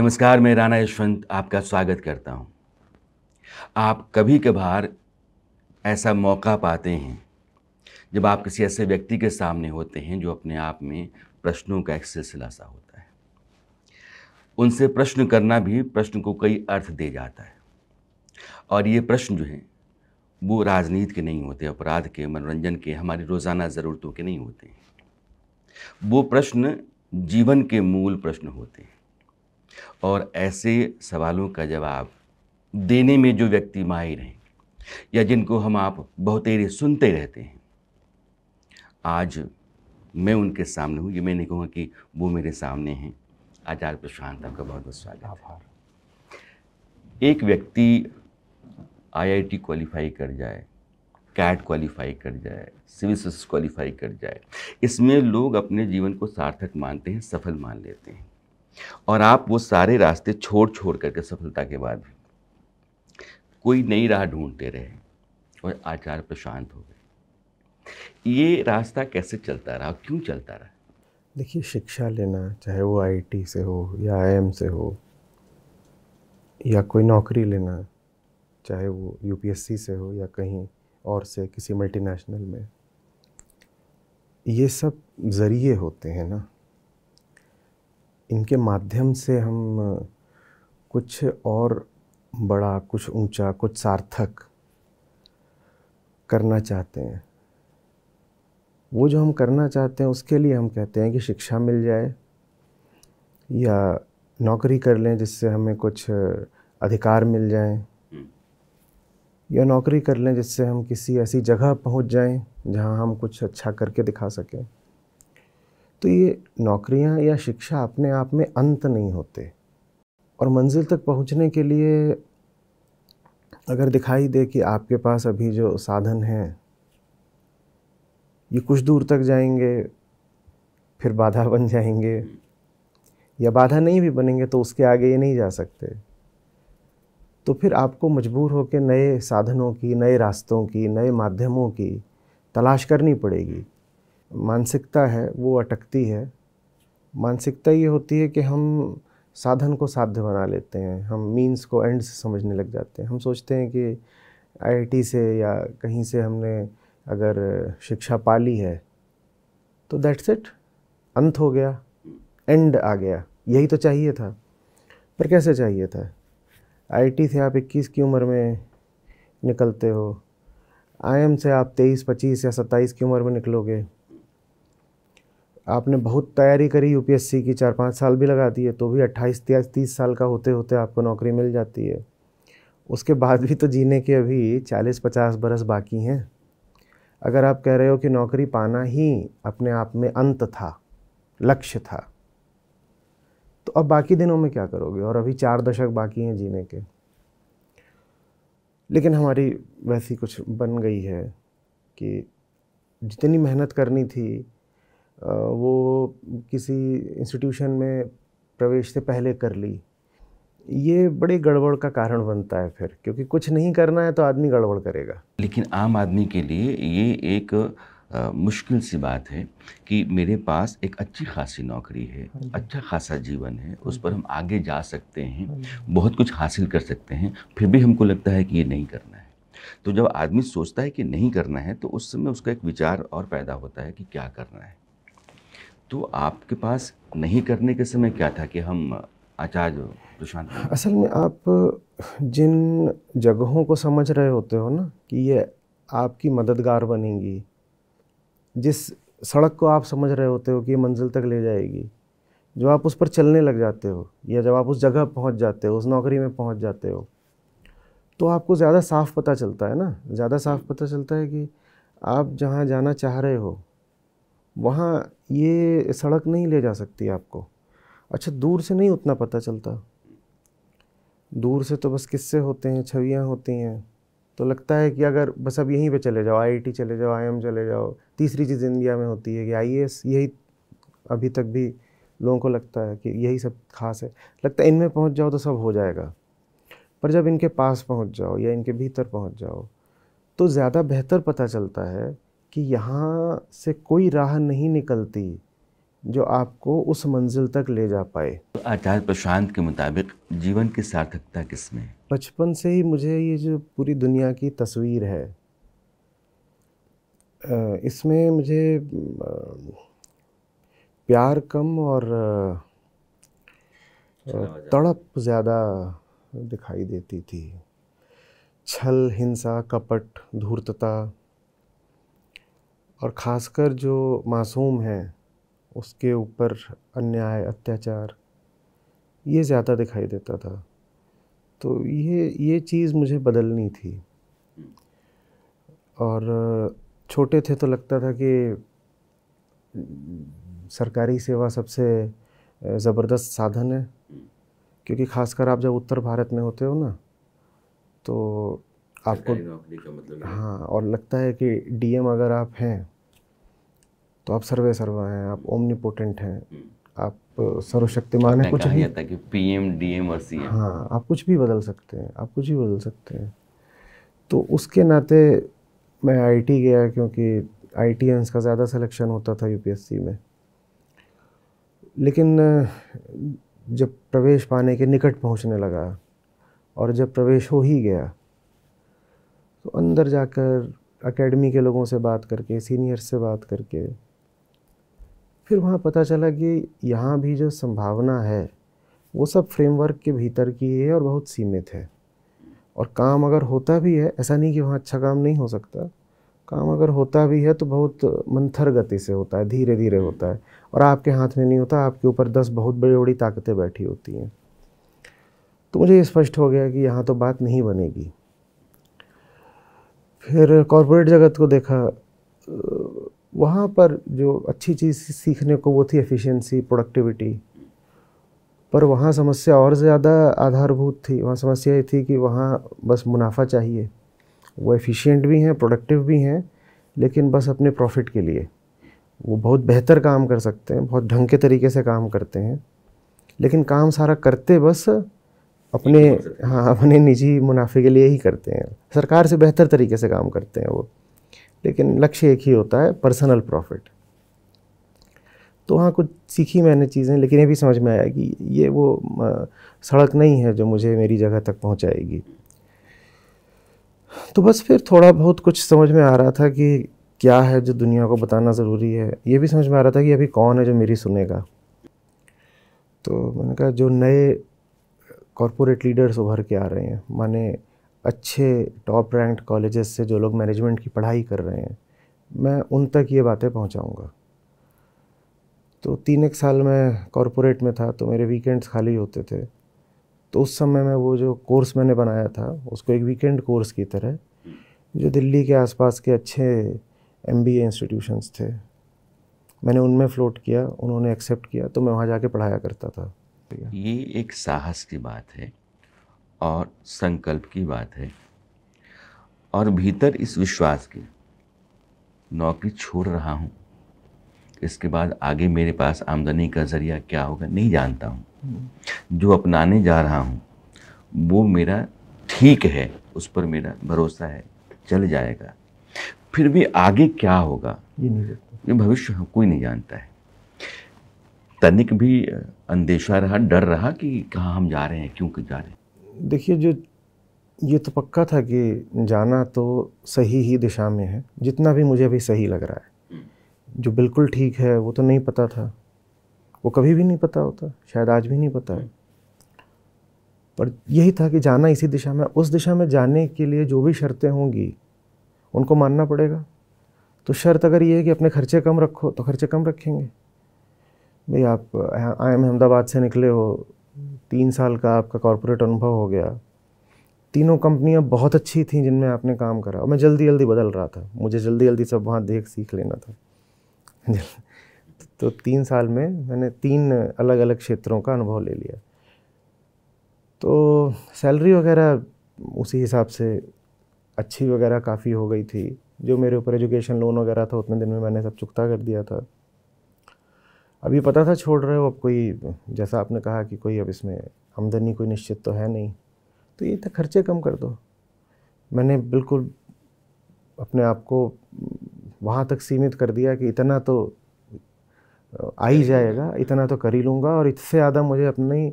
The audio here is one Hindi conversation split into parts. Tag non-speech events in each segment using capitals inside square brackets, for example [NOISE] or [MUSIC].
नमस्कार मैं राणा यशवंत आपका स्वागत करता हूं। आप कभी कभार ऐसा मौका पाते हैं जब आप किसी ऐसे व्यक्ति के सामने होते हैं जो अपने आप में प्रश्नों का एक सिलसिला सा होता है उनसे प्रश्न करना भी प्रश्न को कई अर्थ दे जाता है और ये प्रश्न जो हैं वो राजनीति के नहीं होते अपराध के मनोरंजन के हमारी रोज़ाना ज़रूरतों के नहीं होते वो प्रश्न जीवन के मूल प्रश्न होते हैं और ऐसे सवालों का जवाब देने में जो व्यक्ति माहिर हैं या जिनको हम आप बहुतेरे सुनते रहते हैं आज मैं उनके सामने हूँ ये मैं नहीं कहूँगा कि वो मेरे सामने हैं आचार्य प्रशांत आपका बहुत बहुत स्वागत एक व्यक्ति आईआईटी क्वालिफाई कर जाए कैट क्वालिफाई कर जाए सिविल सर्विस क्वालिफाई कर जाए इसमें लोग अपने जीवन को सार्थक मानते हैं सफल मान लेते हैं और आप वो सारे रास्ते छोड़ छोड़ करके सफलता के बाद कोई नई राह ढूंढते रहे और आचार प्रशांत हो गए ये रास्ता कैसे चलता रहा क्यों चलता रहा देखिए शिक्षा लेना चाहे वो आईटी से हो या आईएम से हो या कोई नौकरी लेना चाहे वो यूपीएससी से हो या कहीं और से किसी मल्टीनेशनल में ये सब ज़रिए होते हैं ना इनके माध्यम से हम कुछ और बड़ा कुछ ऊंचा कुछ सार्थक करना चाहते हैं वो जो हम करना चाहते हैं उसके लिए हम कहते हैं कि शिक्षा मिल जाए या नौकरी कर लें जिससे हमें कुछ अधिकार मिल जाएं हम्म। या नौकरी कर लें जिससे हम किसी ऐसी जगह पहुंच जाएं जहां हम कुछ अच्छा करके दिखा सकें तो ये नौकरियां या शिक्षा अपने आप में अंत नहीं होते और मंजिल तक पहुंचने के लिए अगर दिखाई दे कि आपके पास अभी जो साधन हैं ये कुछ दूर तक जाएंगे फिर बाधा बन जाएंगे या बाधा नहीं भी बनेंगे तो उसके आगे ये नहीं जा सकते तो फिर आपको मजबूर होकर नए साधनों की नए रास्तों की नए माध्यमों की तलाश करनी पड़ेगी मानसिकता है वो अटकती है मानसिकता ये होती है कि हम साधन को साध्य बना लेते हैं हम मीन्स को एंड से समझने लग जाते हैं हम सोचते हैं कि आईआईटी से या कहीं से हमने अगर शिक्षा पा ली है तो दैट्स इट अंत हो गया एंड आ गया यही तो चाहिए था पर कैसे चाहिए था आईआईटी से आप 21 की उम्र में निकलते हो एम से आप 23, 25 या 27 की उम्र में निकलोगे आपने बहुत तैयारी करी यूपीएससी की चार पाँच साल भी लगा दिए तो भी अट्ठाईस या तीस साल का होते होते आपको नौकरी मिल जाती है उसके बाद भी तो जीने के अभी चालीस पचास बरस बाकी हैं अगर आप कह रहे हो कि नौकरी पाना ही अपने आप में अंत था लक्ष्य था तो अब बाकी दिनों में क्या करोगे और अभी चार दशक बाकी हैं जीने के लेकिन हमारी वैसी कुछ बन गई है कि जितनी मेहनत करनी थी वो किसी इंस्टीट्यूशन में प्रवेश से पहले कर ली ये बड़े गड़बड़ का कारण बनता है फिर क्योंकि कुछ नहीं करना है तो आदमी गड़बड़ करेगा लेकिन आम आदमी के लिए ये एक आ, मुश्किल सी बात है कि मेरे पास एक अच्छी खासी नौकरी है हाँ अच्छा खासा जीवन है हाँ उस पर हम आगे जा सकते हैं हाँ बहुत कुछ हासिल कर सकते हैं फिर भी हमको लगता है कि ये नहीं करना है तो जब आदमी सोचता है कि नहीं करना है तो उस समय उसका एक विचार और पैदा होता है कि क्या करना है तो आपके पास नहीं करने के समय क्या था कि हम आचार्य दुष्यंत असल में आप जिन जगहों को समझ रहे होते हो ना कि ये आपकी मददगार बनेंगी जिस सड़क को आप समझ रहे होते हो कि ये मंजिल तक ले जाएगी जब आप उस पर चलने लग जाते हो या जब आप उस जगह पहुंच जाते हो उस नौकरी में पहुंच जाते हो तो आपको ज़्यादा साफ पता चलता है ना ज़्यादा साफ पता चलता है कि आप जहाँ जाना चाह रहे हो वहाँ ये सड़क नहीं ले जा सकती आपको अच्छा दूर से नहीं उतना पता चलता दूर से तो बस किस्से होते हैं छवियाँ होती हैं तो लगता है कि अगर बस अब यहीं पे चले जाओ आईआईटी चले जाओ आईएम चले जाओ तीसरी चीज़ इंडिया में होती है कि आई यही अभी तक भी लोगों को लगता है कि यही सब खास है लगता है इनमें पहुंच जाओ तो सब हो जाएगा पर जब इनके पास पहुंच जाओ या इनके भीतर पहुंच जाओ तो ज़्यादा बेहतर पता चलता है कि यहाँ से कोई राह नहीं निकलती जो आपको उस मंजिल तक ले जा पाए आचार्य प्रशांत के मुताबिक जीवन की सार्थकता किसमें बचपन से ही मुझे ये जो पूरी दुनिया की तस्वीर है इसमें मुझे प्यार कम और तड़प ज़्यादा दिखाई देती थी छल हिंसा कपट धूर्तता और ख़ासकर जो मासूम हैं उसके ऊपर अन्याय अत्याचार ये ज़्यादा दिखाई देता था तो ये ये चीज़ मुझे बदलनी थी और छोटे थे तो लगता था कि सरकारी सेवा सबसे ज़बरदस्त साधन है क्योंकि खासकर आप जब उत्तर भारत में होते हो ना तो आपको मतलब हाँ और लगता है कि डीएम अगर आप हैं तो आप सर्वे सर्वा हैं आप ओमनीपोटेंट हैं हम्म। आप सर्वशक्तिमान है कुछ नहीं था कि पीएम डीएम और सीएम हाँ आप कुछ भी बदल सकते हैं आप कुछ भी बदल सकते हैं तो उसके नाते मैं आईटी गया क्योंकि आई टी का ज़्यादा सिलेक्शन होता था यूपीएससी में लेकिन जब प्रवेश पाने के निकट पहुंचने लगा और जब प्रवेश हो ही गया तो अंदर जाकर एकेडमी के लोगों से बात करके सीनियर से बात करके फिर वहाँ पता चला कि यहाँ भी जो संभावना है वो सब फ्रेमवर्क के भीतर की है और बहुत सीमित है और काम अगर होता भी है ऐसा नहीं कि वहाँ अच्छा काम नहीं हो सकता काम अगर होता भी है तो बहुत मंथर गति से होता है धीरे धीरे होता है और आपके हाथ में नहीं होता आपके ऊपर दस बहुत बड़ी बड़ी ताकतें बैठी होती हैं तो मुझे ये स्पष्ट हो गया कि यहाँ तो बात नहीं बनेगी फिर कॉरपोरेट जगत को देखा वहाँ पर जो अच्छी चीज़ सीखने को वो थी एफिशिएंसी प्रोडक्टिविटी पर वहाँ समस्या और ज़्यादा आधारभूत थी वहाँ समस्या ये थी कि वहाँ बस मुनाफा चाहिए वो एफिशिएंट भी हैं प्रोडक्टिव भी हैं लेकिन बस अपने प्रॉफिट के लिए वो बहुत बेहतर काम कर सकते हैं बहुत ढंग के तरीके से काम करते हैं लेकिन काम सारा करते बस अपने हाँ अपने निजी मुनाफे के लिए ही करते हैं सरकार से बेहतर तरीके से काम करते हैं वो लेकिन लक्ष्य एक ही होता है पर्सनल प्रॉफिट तो हाँ कुछ सीखी मैंने चीज़ें लेकिन ये भी समझ में आया कि ये वो सड़क नहीं है जो मुझे मेरी जगह तक पहुँचाएगी तो बस फिर थोड़ा बहुत कुछ समझ में आ रहा था कि क्या है जो दुनिया को बताना ज़रूरी है ये भी समझ में आ रहा था कि अभी कौन है जो मेरी सुनेगा तो मैंने कहा जो नए कॉरपोरेट लीडर्स उभर के आ रहे हैं माने अच्छे टॉप रैंक्ड कॉलेजेस से जो लोग मैनेजमेंट की पढ़ाई कर रहे हैं मैं उन तक ये बातें पहुंचाऊंगा तो तीन एक साल मैं कॉरपोरेट में था तो मेरे वीकेंड्स खाली होते थे तो उस समय मैं वो जो कोर्स मैंने बनाया था उसको एक वीकेंड कोर्स की तरह जो दिल्ली के आसपास के अच्छे एम बी इंस्टीट्यूशंस थे मैंने उनमें फ़्लोट किया उन्होंने एक्सेप्ट किया तो मैं वहाँ जाके पढ़ाया करता था ये एक साहस की बात है और संकल्प की बात है और भीतर इस विश्वास की नौकरी छोड़ रहा हूँ इसके बाद आगे मेरे पास आमदनी का ज़रिया क्या होगा नहीं जानता हूँ हम्म। जो अपनाने जा रहा हूँ वो मेरा ठीक है उस पर मेरा भरोसा है चल जाएगा फिर भी आगे क्या होगा ये नहीं ये भविष्य कोई नहीं जानता है तनिक भी अंदेशा रहा डर रहा कि कहाँ हम जा रहे हैं क्यों जा रहे हैं देखिए जो ये तो पक्का था कि जाना तो सही ही दिशा में है जितना भी मुझे अभी सही लग रहा है हम्म। जो बिल्कुल ठीक है वो तो नहीं पता था वो कभी भी नहीं पता होता शायद आज भी नहीं पता है हम्म। पर यही था कि जाना इसी दिशा में उस दिशा में जाने के लिए जो भी शर्तें होंगी उनको मानना पड़ेगा तो शर्त अगर ये है कि अपने खर्चे कम रखो तो खर्चे कम रखेंगे भाई आप आई एम अहमदाबाद से निकले हो तीन साल का आपका कॉरपोरेट अनुभव हो गया तीनों कंपनियां बहुत अच्छी थीं जिनमें आपने काम करा और मैं जल्दी जल्दी बदल रहा था मुझे जल्दी जल्दी सब वहाँ देख सीख लेना था तो तीन साल में मैंने तीन अलग अलग क्षेत्रों का अनुभव ले लिया तो सैलरी वगैरह उसी हिसाब से अच्छी वगैरह काफ़ी हो गई थी जो मेरे ऊपर एजुकेशन लोन वगैरह था उतने दिन में मैंने सब चुकता कर दिया था अभी पता था छोड़ रहे हो अब कोई जैसा आपने कहा कि कोई अब इसमें आमदनी कोई निश्चित तो है नहीं तो ये तो खर्चे कम कर दो मैंने बिल्कुल अपने आप को वहाँ तक सीमित कर दिया कि इतना तो आ ही जाएगा इतना तो कर ही लूँगा और इससे ज़्यादा मुझे अपनी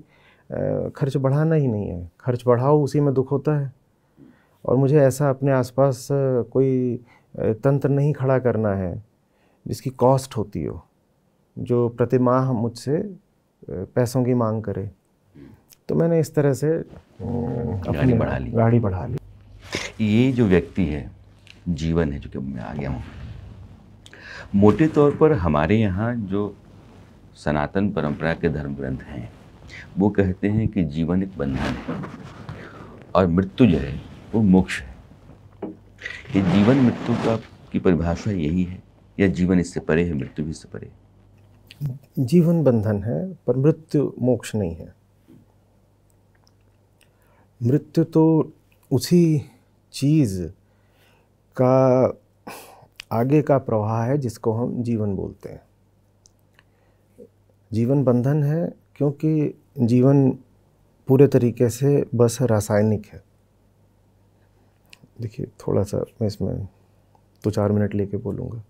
खर्च बढ़ाना ही नहीं है खर्च बढ़ाओ उसी में दुख होता है और मुझे ऐसा अपने आसपास कोई तंत्र नहीं खड़ा करना है जिसकी कॉस्ट होती हो जो प्रतिमाह मुझसे पैसों की मांग करे तो मैंने इस तरह से गाड़ी बढ़ा ली गाड़ी बढ़ा ली ये जो व्यक्ति है जीवन है जो कि मैं आ गया हूँ मोटे तौर पर हमारे यहाँ जो सनातन परंपरा के धर्म ग्रंथ हैं वो कहते हैं कि जीवन एक बंधन है और मृत्यु जो है वो मोक्ष है ये जीवन मृत्यु का की परिभाषा यही है या जीवन इससे परे है मृत्यु भी इससे परे है जीवन बंधन है पर मृत्यु मोक्ष नहीं है मृत्यु तो उसी चीज़ का आगे का प्रवाह है जिसको हम जीवन बोलते हैं जीवन बंधन है क्योंकि जीवन पूरे तरीके से बस रासायनिक है देखिए थोड़ा सा मैं इसमें दो चार मिनट लेके बोलूँगा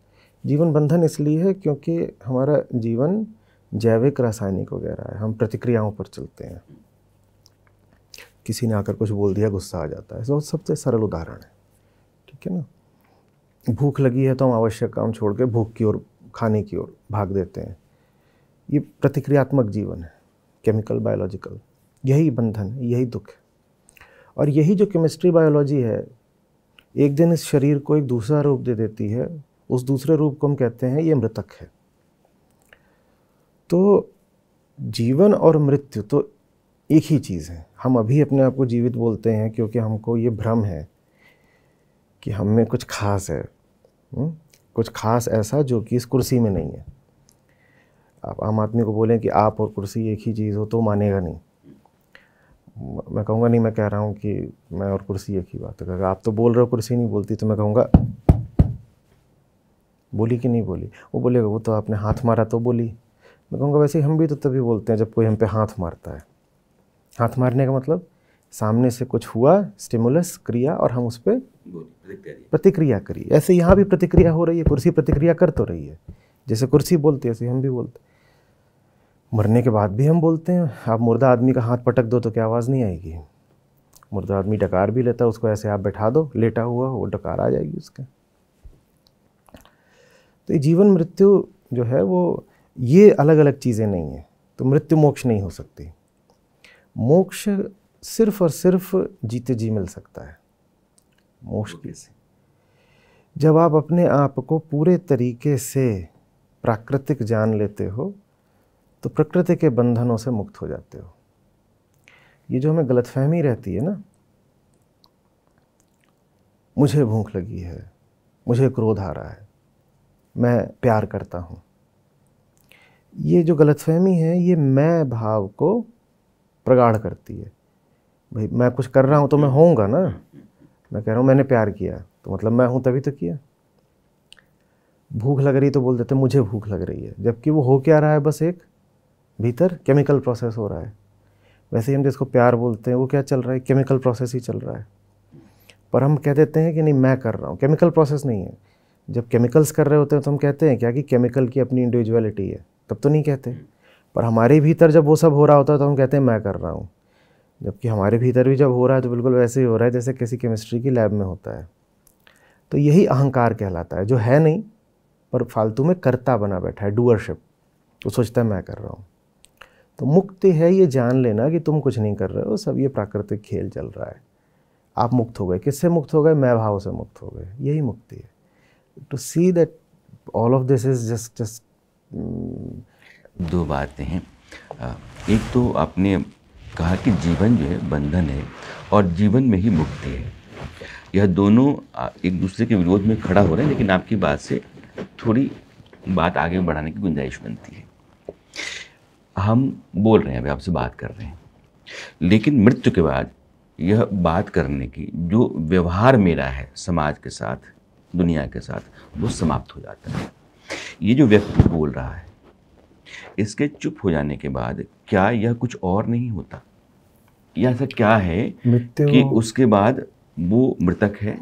जीवन बंधन इसलिए है क्योंकि हमारा जीवन जैविक रासायनिक वगैरह है हम प्रतिक्रियाओं पर चलते हैं किसी ने आकर कुछ बोल दिया गुस्सा आ जाता है सो सबसे सरल उदाहरण है ठीक है ना भूख लगी है तो हम आवश्यक काम छोड़ के भूख की ओर खाने की ओर भाग देते हैं ये प्रतिक्रियात्मक जीवन है केमिकल बायोलॉजिकल यही बंधन है यही दुख है और यही जो केमिस्ट्री बायोलॉजी है एक दिन इस शरीर को एक दूसरा रूप दे देती है उस दूसरे रूप को हम कहते हैं ये मृतक है तो जीवन और मृत्यु तो एक ही चीज़ है हम अभी अपने आप को जीवित बोलते हैं क्योंकि हमको ये भ्रम है कि हम में कुछ खास है हुँ? हम्म? कुछ खास ऐसा जो कि इस कुर्सी में नहीं है आप आम आदमी को बोलें कि आप और कुर्सी एक ही चीज़ हो तो मानेगा नहीं मैं कहूँगा नहीं मैं कह रहा हूँ कि मैं और कुर्सी एक ही बात है अगर आप तो बोल रहे हो कुर्सी नहीं बोलती तो मैं कहूँगा बोली कि नहीं बोली वो बोलेगा वो तो आपने हाथ मारा तो बोली मैं कहूँगा वैसे हम भी तो तभी बोलते हैं जब कोई हम पे हाथ मारता है हाथ मारने का मतलब सामने से कुछ हुआ स्टिमुलस क्रिया और हम उस पर प्रतिक्रिया करिए ऐसे यहाँ भी प्रतिक्रिया हो रही है कुर्सी प्रतिक्रिया कर तो रही है जैसे कुर्सी बोलती है ऐसे हम भी बोलते मरने के बाद भी हम बोलते हैं आप मुर्दा आदमी का हाथ पटक दो तो क्या आवाज़ नहीं आएगी मुर्दा आदमी डकार भी लेता है उसको ऐसे आप बैठा दो लेटा हुआ वो डकार आ जाएगी उसका तो जीवन मृत्यु जो है वो ये अलग अलग चीज़ें नहीं हैं तो मृत्यु मोक्ष नहीं हो सकती मोक्ष सिर्फ और सिर्फ जीते जी मिल सकता है मोक्ष कैसे जब आप अपने आप को पूरे तरीके से प्राकृतिक जान लेते हो तो प्रकृति के बंधनों से मुक्त हो जाते हो ये जो हमें गलतफहमी रहती है ना मुझे भूख लगी है मुझे क्रोध आ रहा है मैं प्यार करता हूँ ये जो गलतफहमी है ये मैं भाव को प्रगाढ़ करती है भाई मैं कुछ कर रहा हूँ तो मैं होऊंगा ना मैं कह रहा हूँ मैंने प्यार किया तो मतलब मैं हूँ तभी तो किया भूख लग रही तो बोल देते मुझे भूख लग रही है जबकि वो हो क्या रहा है बस एक भीतर केमिकल प्रोसेस हो रहा है वैसे ही हम जिसको प्यार बोलते हैं वो क्या चल रहा है केमिकल प्रोसेस ही चल रहा है पर हम कह देते हैं कि नहीं मैं कर रहा हूँ केमिकल प्रोसेस नहीं है जब केमिकल्स कर रहे होते हैं तो हम कहते हैं क्या कि केमिकल की अपनी इंडिविजुअलिटी है तब तो नहीं कहते पर हमारे भीतर जब वो सब हो रहा होता है तो हम कहते हैं मैं कर रहा हूँ जबकि हमारे भीतर भी जब हो रहा है तो बिल्कुल वैसे ही हो रहा है जैसे किसी केमिस्ट्री की लैब में होता है तो यही अहंकार कहलाता है जो है नहीं पर फालतू में कर्ता बना बैठा है डूअरशिप वो सोचता है मैं कर रहा हूँ तो मुक्ति है ये जान लेना कि तुम कुछ नहीं कर रहे हो सब ये प्राकृतिक खेल चल रहा है आप मुक्त हो गए किससे मुक्त हो गए मैं भाव से मुक्त हो गए यही मुक्ति है to see that all of this is just just दो बातें हैं एक तो आपने कहा कि जीवन जो है बंधन है और जीवन में ही मुक्ति है यह दोनों एक दूसरे के विरोध में खड़ा हो रहे हैं लेकिन आपकी बात से थोड़ी बात आगे बढ़ाने की गुंजाइश बनती है हम बोल रहे हैं अभी आपसे बात कर रहे हैं लेकिन मृत्यु के बाद यह बात करने की जो व्यवहार मेरा है समाज के साथ दुनिया के साथ वो समाप्त हो जाता है ये जो व्यक्ति बोल रहा है इसके चुप हो जाने के बाद क्या यह कुछ और नहीं होता या ऐसा क्या है कि उसके बाद वो मृतक है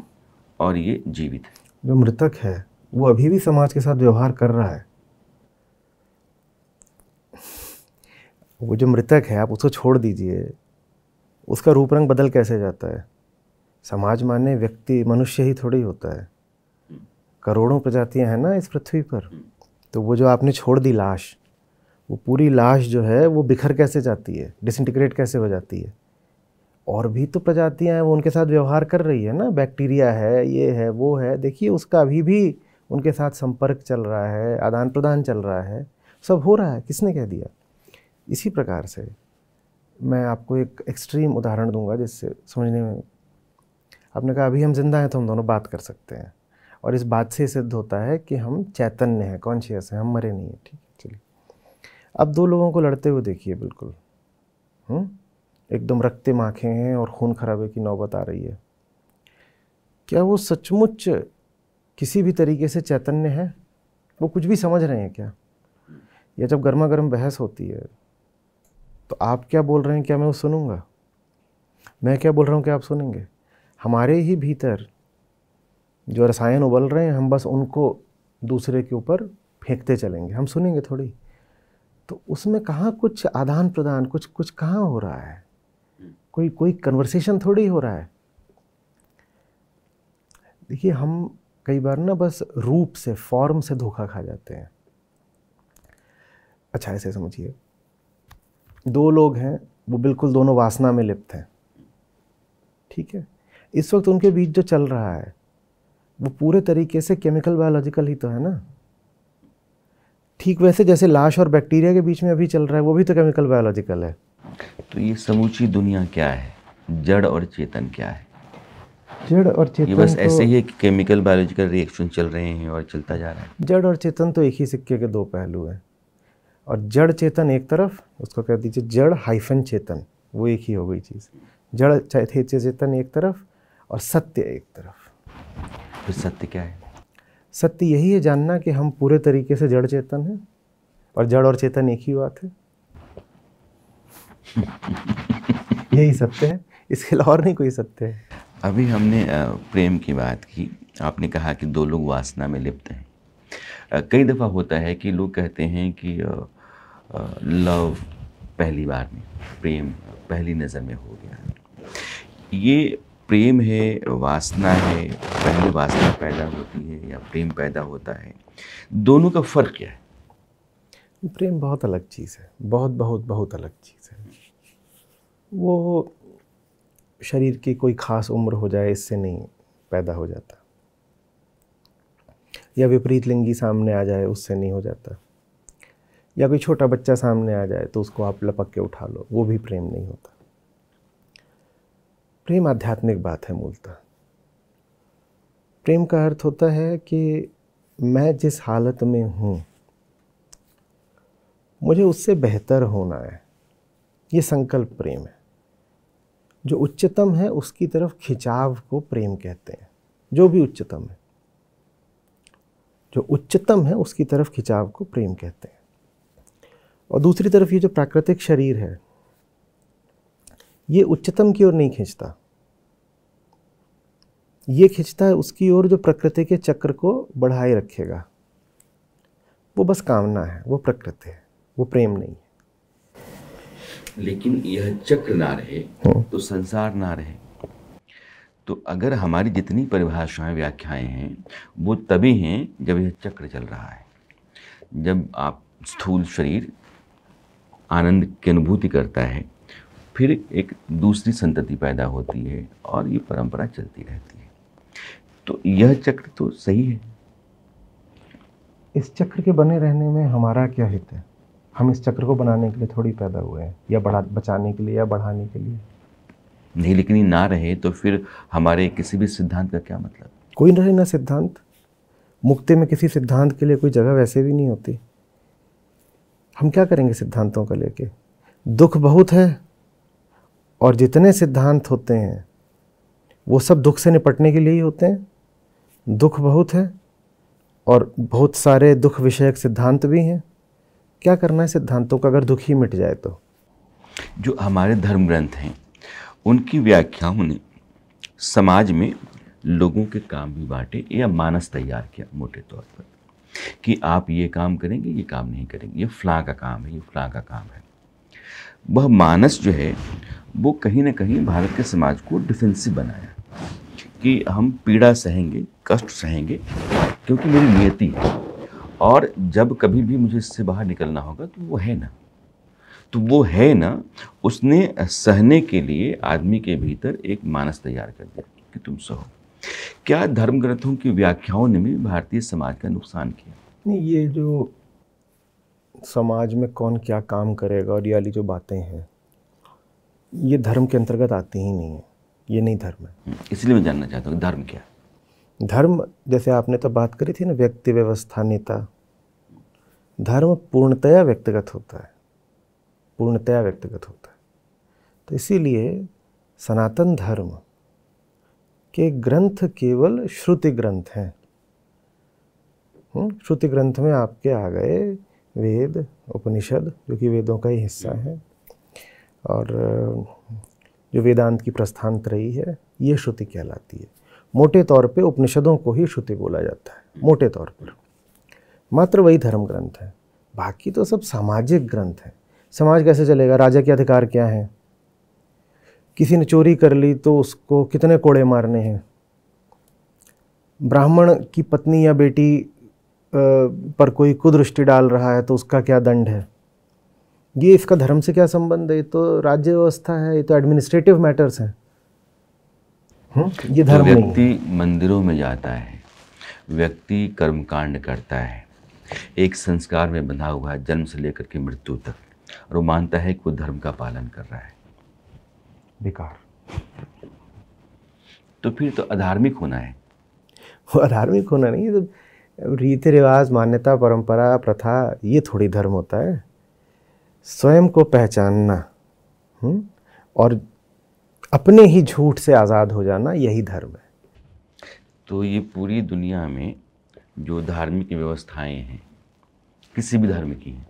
और ये जीवित है जो मृतक है वो अभी भी समाज के साथ व्यवहार कर रहा है वो जो मृतक है आप उसको छोड़ दीजिए उसका रूप रंग बदल कैसे जाता है समाज माने व्यक्ति मनुष्य ही थोड़ी होता है करोड़ों प्रजातियां हैं ना इस पृथ्वी पर तो वो जो आपने छोड़ दी लाश वो पूरी लाश जो है वो बिखर कैसे जाती है डिसइंटीग्रेट कैसे हो जाती है और भी तो प्रजातियां हैं वो उनके साथ व्यवहार कर रही है ना बैक्टीरिया है ये है वो है देखिए उसका अभी भी उनके साथ संपर्क चल रहा है आदान प्रदान चल रहा है सब हो रहा है किसने कह दिया इसी प्रकार से मैं आपको एक एक्सट्रीम उदाहरण दूंगा जिससे समझने में आपने कहा अभी हम जिंदा हैं तो हम दोनों बात कर सकते हैं और इस बात से सिद्ध होता है कि हम चैतन्य हैं कॉन्शियस हैं हम मरे नहीं हैं ठीक है चलिए अब दो लोगों को लड़ते हुए देखिए बिल्कुल हुँ? हम्म? एकदम रक्ते माखे हैं और खून खराबे की नौबत आ रही है क्या वो सचमुच किसी भी तरीके से चैतन्य है वो कुछ भी समझ रहे हैं क्या या जब गर्मा गर्म बहस होती है तो आप क्या बोल रहे हैं क्या मैं वो सुनूंगा मैं क्या बोल रहा हूँ क्या आप सुनेंगे हमारे ही भीतर जो रसायन उबल रहे हैं हम बस उनको दूसरे के ऊपर फेंकते चलेंगे हम सुनेंगे थोड़ी तो उसमें कहाँ कुछ आदान प्रदान कुछ कुछ कहाँ हो रहा है कोई कोई कन्वर्सेशन थोड़ी हो रहा है देखिए हम कई बार ना बस रूप से फॉर्म से धोखा खा जाते हैं अच्छा ऐसे समझिए दो लोग हैं वो बिल्कुल दोनों वासना में लिप्त हैं ठीक है इस वक्त उनके बीच जो चल रहा है वो पूरे तरीके से केमिकल बायोलॉजिकल ही तो है ना ठीक वैसे जैसे लाश और बैक्टीरिया के बीच में अभी चल रहा है वो भी तो केमिकल बायोलॉजिकल है तो ये समूची दुनिया क्या है जड़ और चेतन क्या है जड़ और चेतन ये बस तो, ऐसे ही केमिकल बायोलॉजिकल रिएक्शन चल रहे हैं और चलता जा रहा है जड़ और चेतन तो एक ही सिक्के के दो पहलू हैं और जड़ चेतन एक तरफ उसको कह दीजिए जड़ हाइफन चेतन वो एक ही हो गई चीज़ जड़ चेतन एक तरफ और सत्य एक तरफ फिर सत्य क्या है सत्य यही है जानना कि हम पूरे तरीके से जड़ चेतन हैं और जड़ और चेतन एक ही बात है [LAUGHS] यही सत्य है इसके अलावा और नहीं कोई सत्य है अभी हमने प्रेम की बात की आपने कहा कि दो लोग वासना में लिप्त हैं कई दफ़ा होता है कि लोग कहते हैं कि लव पहली बार में प्रेम पहली नज़र में हो गया ये प्रेम है वासना है पहले वासना पैदा होती है या प्रेम पैदा होता है दोनों का फ़र्क क्या है प्रेम बहुत अलग चीज़ है बहुत बहुत बहुत अलग चीज़ है वो शरीर की कोई ख़ास उम्र हो जाए इससे नहीं पैदा हो जाता या विपरीत लिंगी सामने आ जाए उससे नहीं हो जाता या कोई छोटा बच्चा सामने आ जाए तो उसको आप लपक के उठा लो वो भी प्रेम नहीं होता प्रेम आध्यात्मिक बात है मूलतः प्रेम का अर्थ होता है कि मैं जिस हालत में हूँ मुझे उससे बेहतर होना है ये संकल्प प्रेम है जो उच्चतम है उसकी तरफ खिंचाव को प्रेम कहते हैं जो भी उच्चतम है जो उच्चतम है उसकी तरफ खिंचाव को प्रेम कहते हैं और दूसरी तरफ ये जो प्राकृतिक शरीर है ये उच्चतम की ओर नहीं खींचता ये खींचता है उसकी ओर जो प्रकृति के चक्र को बढ़ाए रखेगा वो बस कामना है वो प्रकृति है वो प्रेम नहीं है लेकिन यह चक्र ना रहे हम्म। तो संसार ना रहे तो अगर हमारी जितनी परिभाषाएं व्याख्याएं हैं वो तभी हैं जब यह चक्र चल रहा है जब आप स्थूल शरीर आनंद की अनुभूति करता है फिर एक दूसरी संतति पैदा होती है और ये परंपरा चलती रहती है तो यह चक्र तो सही है इस चक्र के बने रहने में हमारा क्या हित है हम इस चक्र को बनाने के लिए थोड़ी पैदा हुए हैं या बढ़ा बचाने के लिए या बढ़ाने के लिए नहीं लेकिन ये ना रहे तो फिर हमारे किसी भी सिद्धांत का क्या मतलब कोई ना रहे ना सिद्धांत मुक्ति में किसी सिद्धांत के लिए कोई जगह वैसे भी नहीं होती हम क्या करेंगे सिद्धांतों का लेके दुख बहुत है और जितने सिद्धांत होते हैं वो सब दुख से निपटने के लिए ही होते हैं दुख बहुत है और बहुत सारे दुख विषयक सिद्धांत भी हैं क्या करना है सिद्धांतों का अगर दुख ही मिट जाए तो जो हमारे धर्म ग्रंथ हैं उनकी व्याख्याओं ने समाज में लोगों के काम भी बांटे या मानस तैयार किया मोटे तौर पर कि आप ये काम करेंगे ये काम नहीं करेंगे ये फ्लाँ का काम है ये फ़लाँ का काम है वह मानस जो है वो कहीं ना कहीं भारत के समाज को डिफेंसिव बनाया कि हम पीड़ा सहेंगे कष्ट सहेंगे क्योंकि मेरी नियति है और जब कभी भी मुझे इससे बाहर निकलना होगा तो वो है ना तो वो है ना उसने सहने के लिए आदमी के भीतर एक मानस तैयार कर दिया कि तुम सहो क्या धर्म ग्रंथों की व्याख्याओं ने भी भारतीय समाज का नुकसान किया नहीं ये जो समाज में कौन क्या काम करेगा और ये वाली जो बातें हैं ये धर्म के अंतर्गत आती ही नहीं है ये नहीं धर्म है हम्म, इसलिए मैं जानना चाहता हूँ धर्म क्या धर्म जैसे आपने तो बात करी थी ना व्यक्ति व्यवस्था नेता धर्म पूर्णतया व्यक्तिगत होता है पूर्णतया व्यक्तिगत होता है तो इसीलिए सनातन धर्म के ग्रंथ केवल श्रुति ग्रंथ हैं हम्म, श्रुति ग्रंथ में आपके आ गए वेद उपनिषद जो कि वेदों का ही हिस्सा है और जो वेदांत की प्रस्थान रही है ये श्रुति कहलाती है मोटे तौर पे उपनिषदों को ही श्रुति बोला जाता है मोटे तौर पर मात्र वही धर्म ग्रंथ है बाकी तो सब सामाजिक ग्रंथ हैं समाज कैसे चलेगा राजा के अधिकार क्या हैं किसी ने चोरी कर ली तो उसको कितने कोड़े मारने हैं ब्राह्मण की पत्नी या बेटी पर कोई कुदृष्टि डाल रहा है तो उसका क्या दंड है ये इसका धर्म से क्या संबंध है ये तो राज्य व्यवस्था है ये तो एडमिनिस्ट्रेटिव हम्म? मैटर्स है ये धर्म तो व्यक्ति मंदिरों में जाता है व्यक्ति कर्मकांड करता है एक संस्कार में बंधा हुआ है जन्म से लेकर के मृत्यु तक और वो मानता है कि वो धर्म का पालन कर रहा है बेकार तो फिर तो अधार्मिक होना है वो अधार्मिक होना नहीं तो रीति रिवाज मान्यता परंपरा प्रथा ये थोड़ी धर्म होता है स्वयं को पहचानना हुँ? और अपने ही झूठ से आज़ाद हो जाना यही धर्म है तो ये पूरी दुनिया में जो धार्मिक व्यवस्थाएं हैं किसी भी धर्म की हैं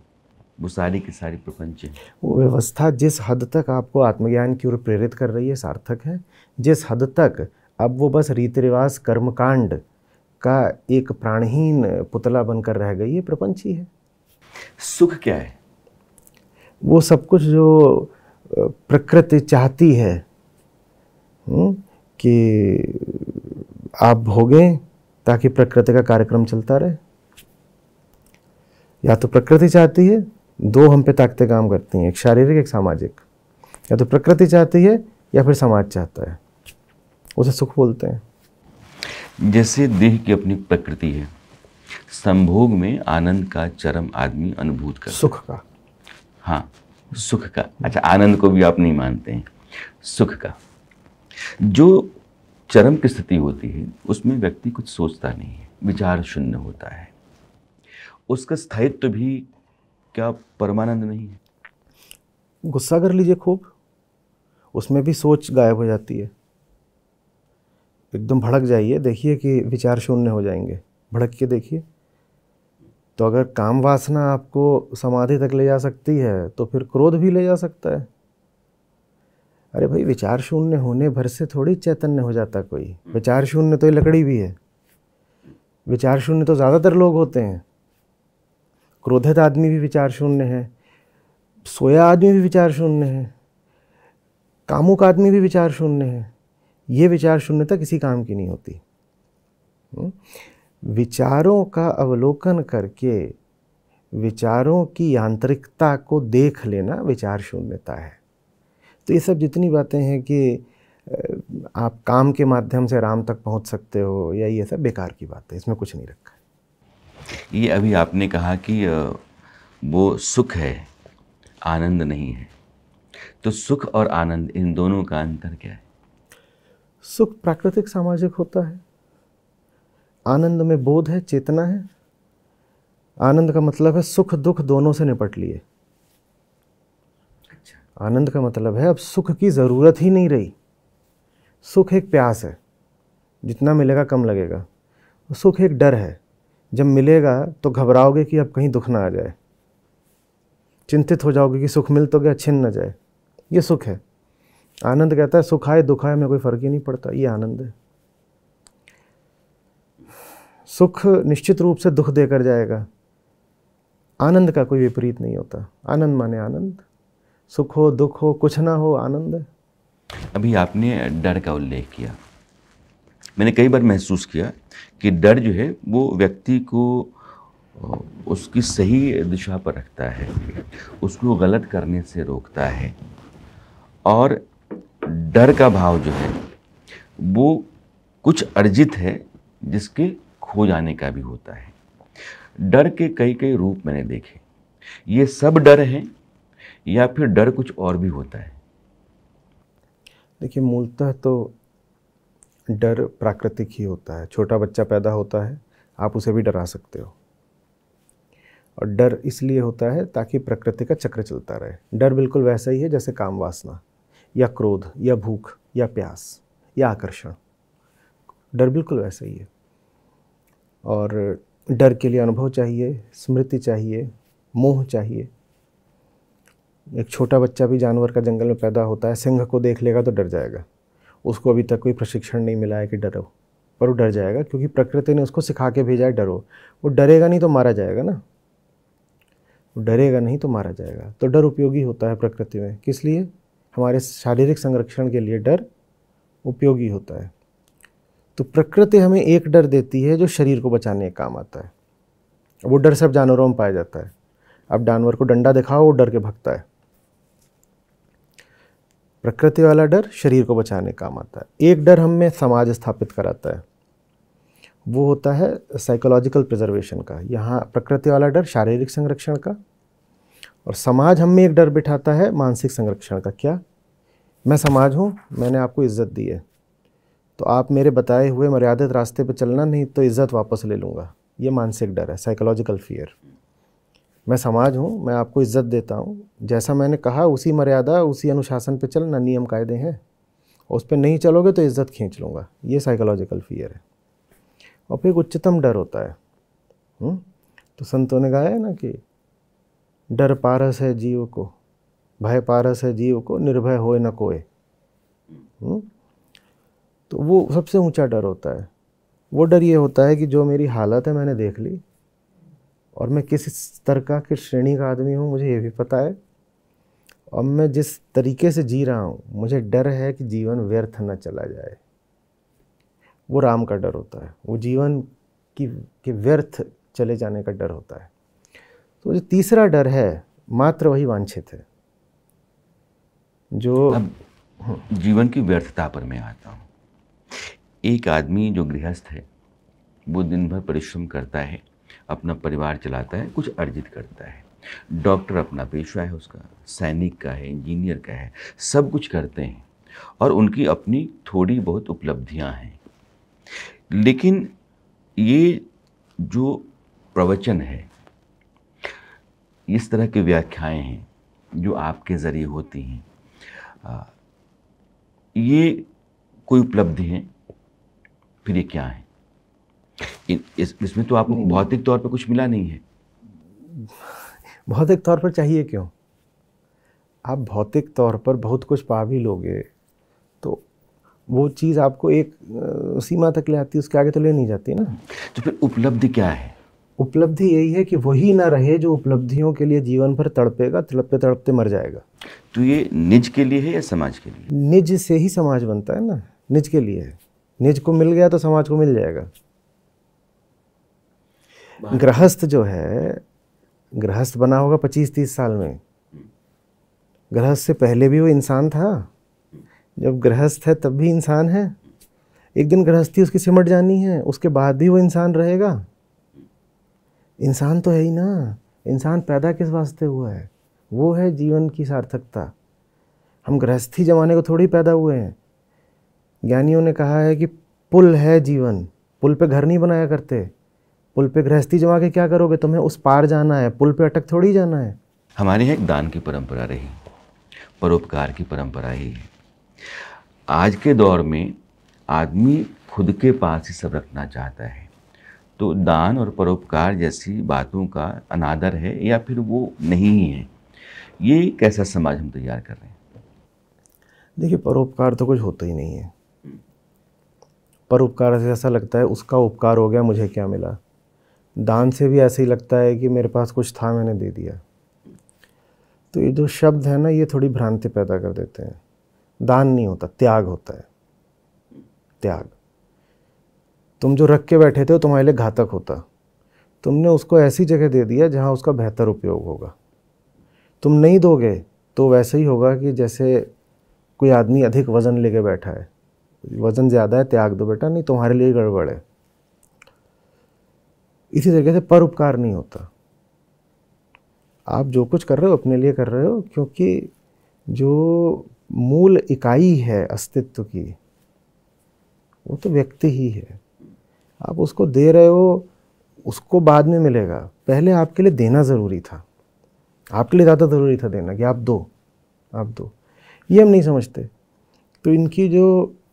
वो सारी की सारी प्रपंच है वो व्यवस्था जिस हद तक आपको आत्मज्ञान की ओर प्रेरित कर रही है सार्थक है जिस हद तक अब वो बस रीति रिवाज कर्मकांड का एक प्राणहीन पुतला बनकर रह गई है प्रपंच ही है सुख क्या है वो सब कुछ जो प्रकृति चाहती है हम्म, कि आप भोगें ताकि प्रकृति का कार्यक्रम चलता रहे या तो प्रकृति चाहती है दो हम पे ताकते काम करती हैं एक शारीरिक एक सामाजिक या तो प्रकृति चाहती है या फिर समाज चाहता है उसे सुख बोलते हैं जैसे देह की अपनी प्रकृति है संभोग में आनंद का चरम आदमी अनुभूत कर सुख का हाँ सुख का अच्छा आनंद को भी आप नहीं मानते हैं सुख का जो चरम की स्थिति होती है उसमें व्यक्ति कुछ सोचता नहीं है विचार शून्य होता है उसका स्थायित्व तो भी क्या परमानंद नहीं है गुस्सा कर लीजिए खूब उसमें भी सोच गायब हो जाती है एकदम भड़क जाइए देखिए कि विचार शून्य हो जाएंगे भड़क के देखिए तो अगर काम वासना आपको समाधि तक ले जा सकती है तो फिर क्रोध भी ले जा सकता है अरे भाई विचार शून्य होने भर से थोड़ी चैतन्य हो जाता कोई हम्म। विचार शून्य तो ये लकड़ी भी है विचार शून्य तो ज़्यादातर लोग होते हैं क्रोधित आदमी भी विचार शून्य है सोया आदमी भी विचार शून्य है कामुक आदमी भी विचार शून्य है ये विचार शून्यता किसी काम की नहीं होती हम्म। विचारों का अवलोकन करके विचारों की यांत्रिकता को देख लेना विचार शून्यता है तो ये सब जितनी बातें हैं कि आप काम के माध्यम से राम तक पहुंच सकते हो या ये सब बेकार की बात है इसमें कुछ नहीं रखा ये अभी आपने कहा कि वो सुख है आनंद नहीं है तो सुख और आनंद इन दोनों का अंतर क्या है सुख प्राकृतिक सामाजिक होता है आनंद में बोध है चेतना है आनंद का मतलब है सुख दुख दोनों से निपट लिए अच्छा। आनंद का मतलब है अब सुख की ज़रूरत ही नहीं रही सुख एक प्यास है जितना मिलेगा कम लगेगा सुख एक डर है जब मिलेगा तो घबराओगे कि अब कहीं दुख ना आ जाए चिंतित हो जाओगे कि सुख मिल तो गया छिन ना जाए ये सुख है आनंद कहता है सुख आए दुख आए में कोई फ़र्क ही नहीं पड़ता ये आनंद है सुख निश्चित रूप से दुख देकर जाएगा आनंद का कोई विपरीत नहीं होता आनंद माने आनंद सुख हो दुख हो कुछ ना हो आनंद अभी आपने डर का उल्लेख किया मैंने कई बार महसूस किया कि डर जो है वो व्यक्ति को उसकी सही दिशा पर रखता है उसको गलत करने से रोकता है और डर का भाव जो है वो कुछ अर्जित है जिसके खो जाने का भी होता है डर के कई कई रूप मैंने देखे ये सब डर हैं या फिर डर कुछ और भी होता है देखिए मूलतः तो डर प्राकृतिक ही होता है छोटा बच्चा पैदा होता है आप उसे भी डरा सकते हो और डर इसलिए होता है ताकि प्रकृति का चक्र चलता रहे डर बिल्कुल वैसा ही है जैसे काम वासना या क्रोध या भूख या प्यास या आकर्षण डर बिल्कुल वैसा ही है और डर के लिए अनुभव चाहिए स्मृति चाहिए मोह चाहिए एक छोटा बच्चा भी जानवर का जंगल में पैदा होता है सिंह को देख लेगा तो डर जाएगा उसको अभी तक कोई प्रशिक्षण नहीं मिला है कि डरो पर वो डर जाएगा क्योंकि प्रकृति ने उसको सिखा के भेजा है डरो वो डरेगा नहीं तो मारा जाएगा ना वो डरेगा नहीं तो मारा जाएगा तो डर उपयोगी होता है प्रकृति में किस लिए हमारे शारीरिक संरक्षण के लिए डर उपयोगी होता है तो प्रकृति हमें एक डर देती है जो शरीर को बचाने का काम आता है वो डर सब जानवरों में पाया जाता है अब जानवर को डंडा दिखाओ वो डर के भगता है प्रकृति वाला डर शरीर को बचाने का काम आता है एक डर हमें समाज स्थापित कराता है वो होता है साइकोलॉजिकल प्रिजर्वेशन का यहाँ प्रकृति वाला डर शारीरिक संरक्षण का और समाज हमें एक डर बिठाता है मानसिक संरक्षण का क्या मैं समाज हूँ मैंने आपको इज्जत दी है तो आप मेरे बताए हुए मर्यादित रास्ते पर चलना नहीं तो इज़्ज़त वापस ले लूँगा ये मानसिक डर है साइकोलॉजिकल फियर मैं समाज हूँ मैं आपको इज़्ज़त देता हूँ जैसा मैंने कहा उसी मर्यादा उसी अनुशासन पर चलना नियम कायदे हैं उस पर नहीं चलोगे तो इज़्ज़त खींच लूँगा ये साइकोलॉजिकल फियर है और फिर उच्चतम डर होता है हुँ? हम्म? तो संतों ने कहा है ना कि डर पारस है जीव को भय पारस है जीव को निर्भय होए न कोए हम्म? तो वो सबसे ऊंचा डर होता है वो डर ये होता है कि जो मेरी हालत है मैंने देख ली और मैं किस स्तर का किस श्रेणी का आदमी हूँ मुझे ये भी पता है और मैं जिस तरीके से जी रहा हूँ मुझे डर है कि जीवन व्यर्थ न चला जाए वो राम का डर होता है वो जीवन की के व्यर्थ चले जाने का डर होता है तो जो तीसरा डर है मात्र वही वांछित है जो जीवन की व्यर्थता पर मैं आता हूँ एक आदमी जो गृहस्थ है वो दिन भर परिश्रम करता है अपना परिवार चलाता है कुछ अर्जित करता है डॉक्टर अपना पेशा है उसका सैनिक का है इंजीनियर का है सब कुछ करते हैं और उनकी अपनी थोड़ी बहुत उपलब्धियां हैं लेकिन ये जो प्रवचन है इस तरह की व्याख्याएं हैं जो आपके ज़रिए होती हैं ये कोई उपलब्धि हैं फिर ये क्या है इस, इसमें तो आपको भौतिक तौर पर कुछ मिला नहीं है भौतिक तौर पर चाहिए क्यों आप भौतिक तौर पर बहुत कुछ पा भी लोगे तो वो चीज़ आपको एक सीमा तक ले आती है उसके आगे तो ले नहीं जाती ना तो फिर उपलब्धि क्या है उपलब्धि यही है कि वही ना रहे जो उपलब्धियों के लिए जीवन भर तड़पेगा तड़पते तड़पते मर जाएगा तो ये निज के लिए है या समाज के लिए निज से ही समाज बनता है ना निज के लिए है निज को मिल गया तो समाज को मिल जाएगा गृहस्थ जो है गृहस्थ बना होगा पच्चीस तीस साल में गृहस्थ से पहले भी वो इंसान था जब गृहस्थ है तब भी इंसान है एक दिन गृहस्थी उसकी सिमट जानी है उसके बाद भी वो इंसान रहेगा इंसान तो है ही ना इंसान पैदा किस वास्ते हुआ है वो है जीवन की सार्थकता हम गृहस्थी जमाने को थोड़ी पैदा हुए हैं ज्ञानियों ने कहा है कि पुल है जीवन पुल पे घर नहीं बनाया करते पुल पे गृहस्थी जमा के क्या करोगे तुम्हें उस पार जाना है पुल पे अटक थोड़ी जाना है हमारे यहाँ एक दान की परंपरा रही परोपकार की परंपरा ही है आज के दौर में आदमी खुद के पास ही सब रखना चाहता है तो दान और परोपकार जैसी बातों का अनादर है या फिर वो नहीं ही है ये कैसा समाज हम तैयार कर रहे हैं देखिए परोपकार तो कुछ होता ही नहीं है पर उपकार से ऐसा लगता है उसका उपकार हो गया मुझे क्या मिला दान से भी ऐसे ही लगता है कि मेरे पास कुछ था मैंने दे दिया तो ये जो शब्द है ना ये थोड़ी भ्रांति पैदा कर देते हैं दान नहीं होता त्याग होता है त्याग तुम जो रख के बैठे थे वो तुम्हारे लिए घातक होता तुमने उसको ऐसी जगह दे दिया जहाँ उसका बेहतर उपयोग होगा तुम नहीं दोगे तो वैसे ही होगा कि जैसे कोई आदमी अधिक वज़न लेके बैठा है वज़न ज़्यादा है त्याग दो बेटा नहीं तुम्हारे लिए गड़बड़ है इसी तरीके से पर उपकार नहीं होता आप जो कुछ कर रहे हो अपने लिए कर रहे हो क्योंकि जो मूल इकाई है अस्तित्व की वो तो व्यक्ति ही है आप उसको दे रहे हो उसको बाद में मिलेगा पहले आपके लिए देना ज़रूरी था आपके लिए ज़्यादा ज़रूरी था देना कि आप दो आप दो ये हम नहीं समझते तो इनकी जो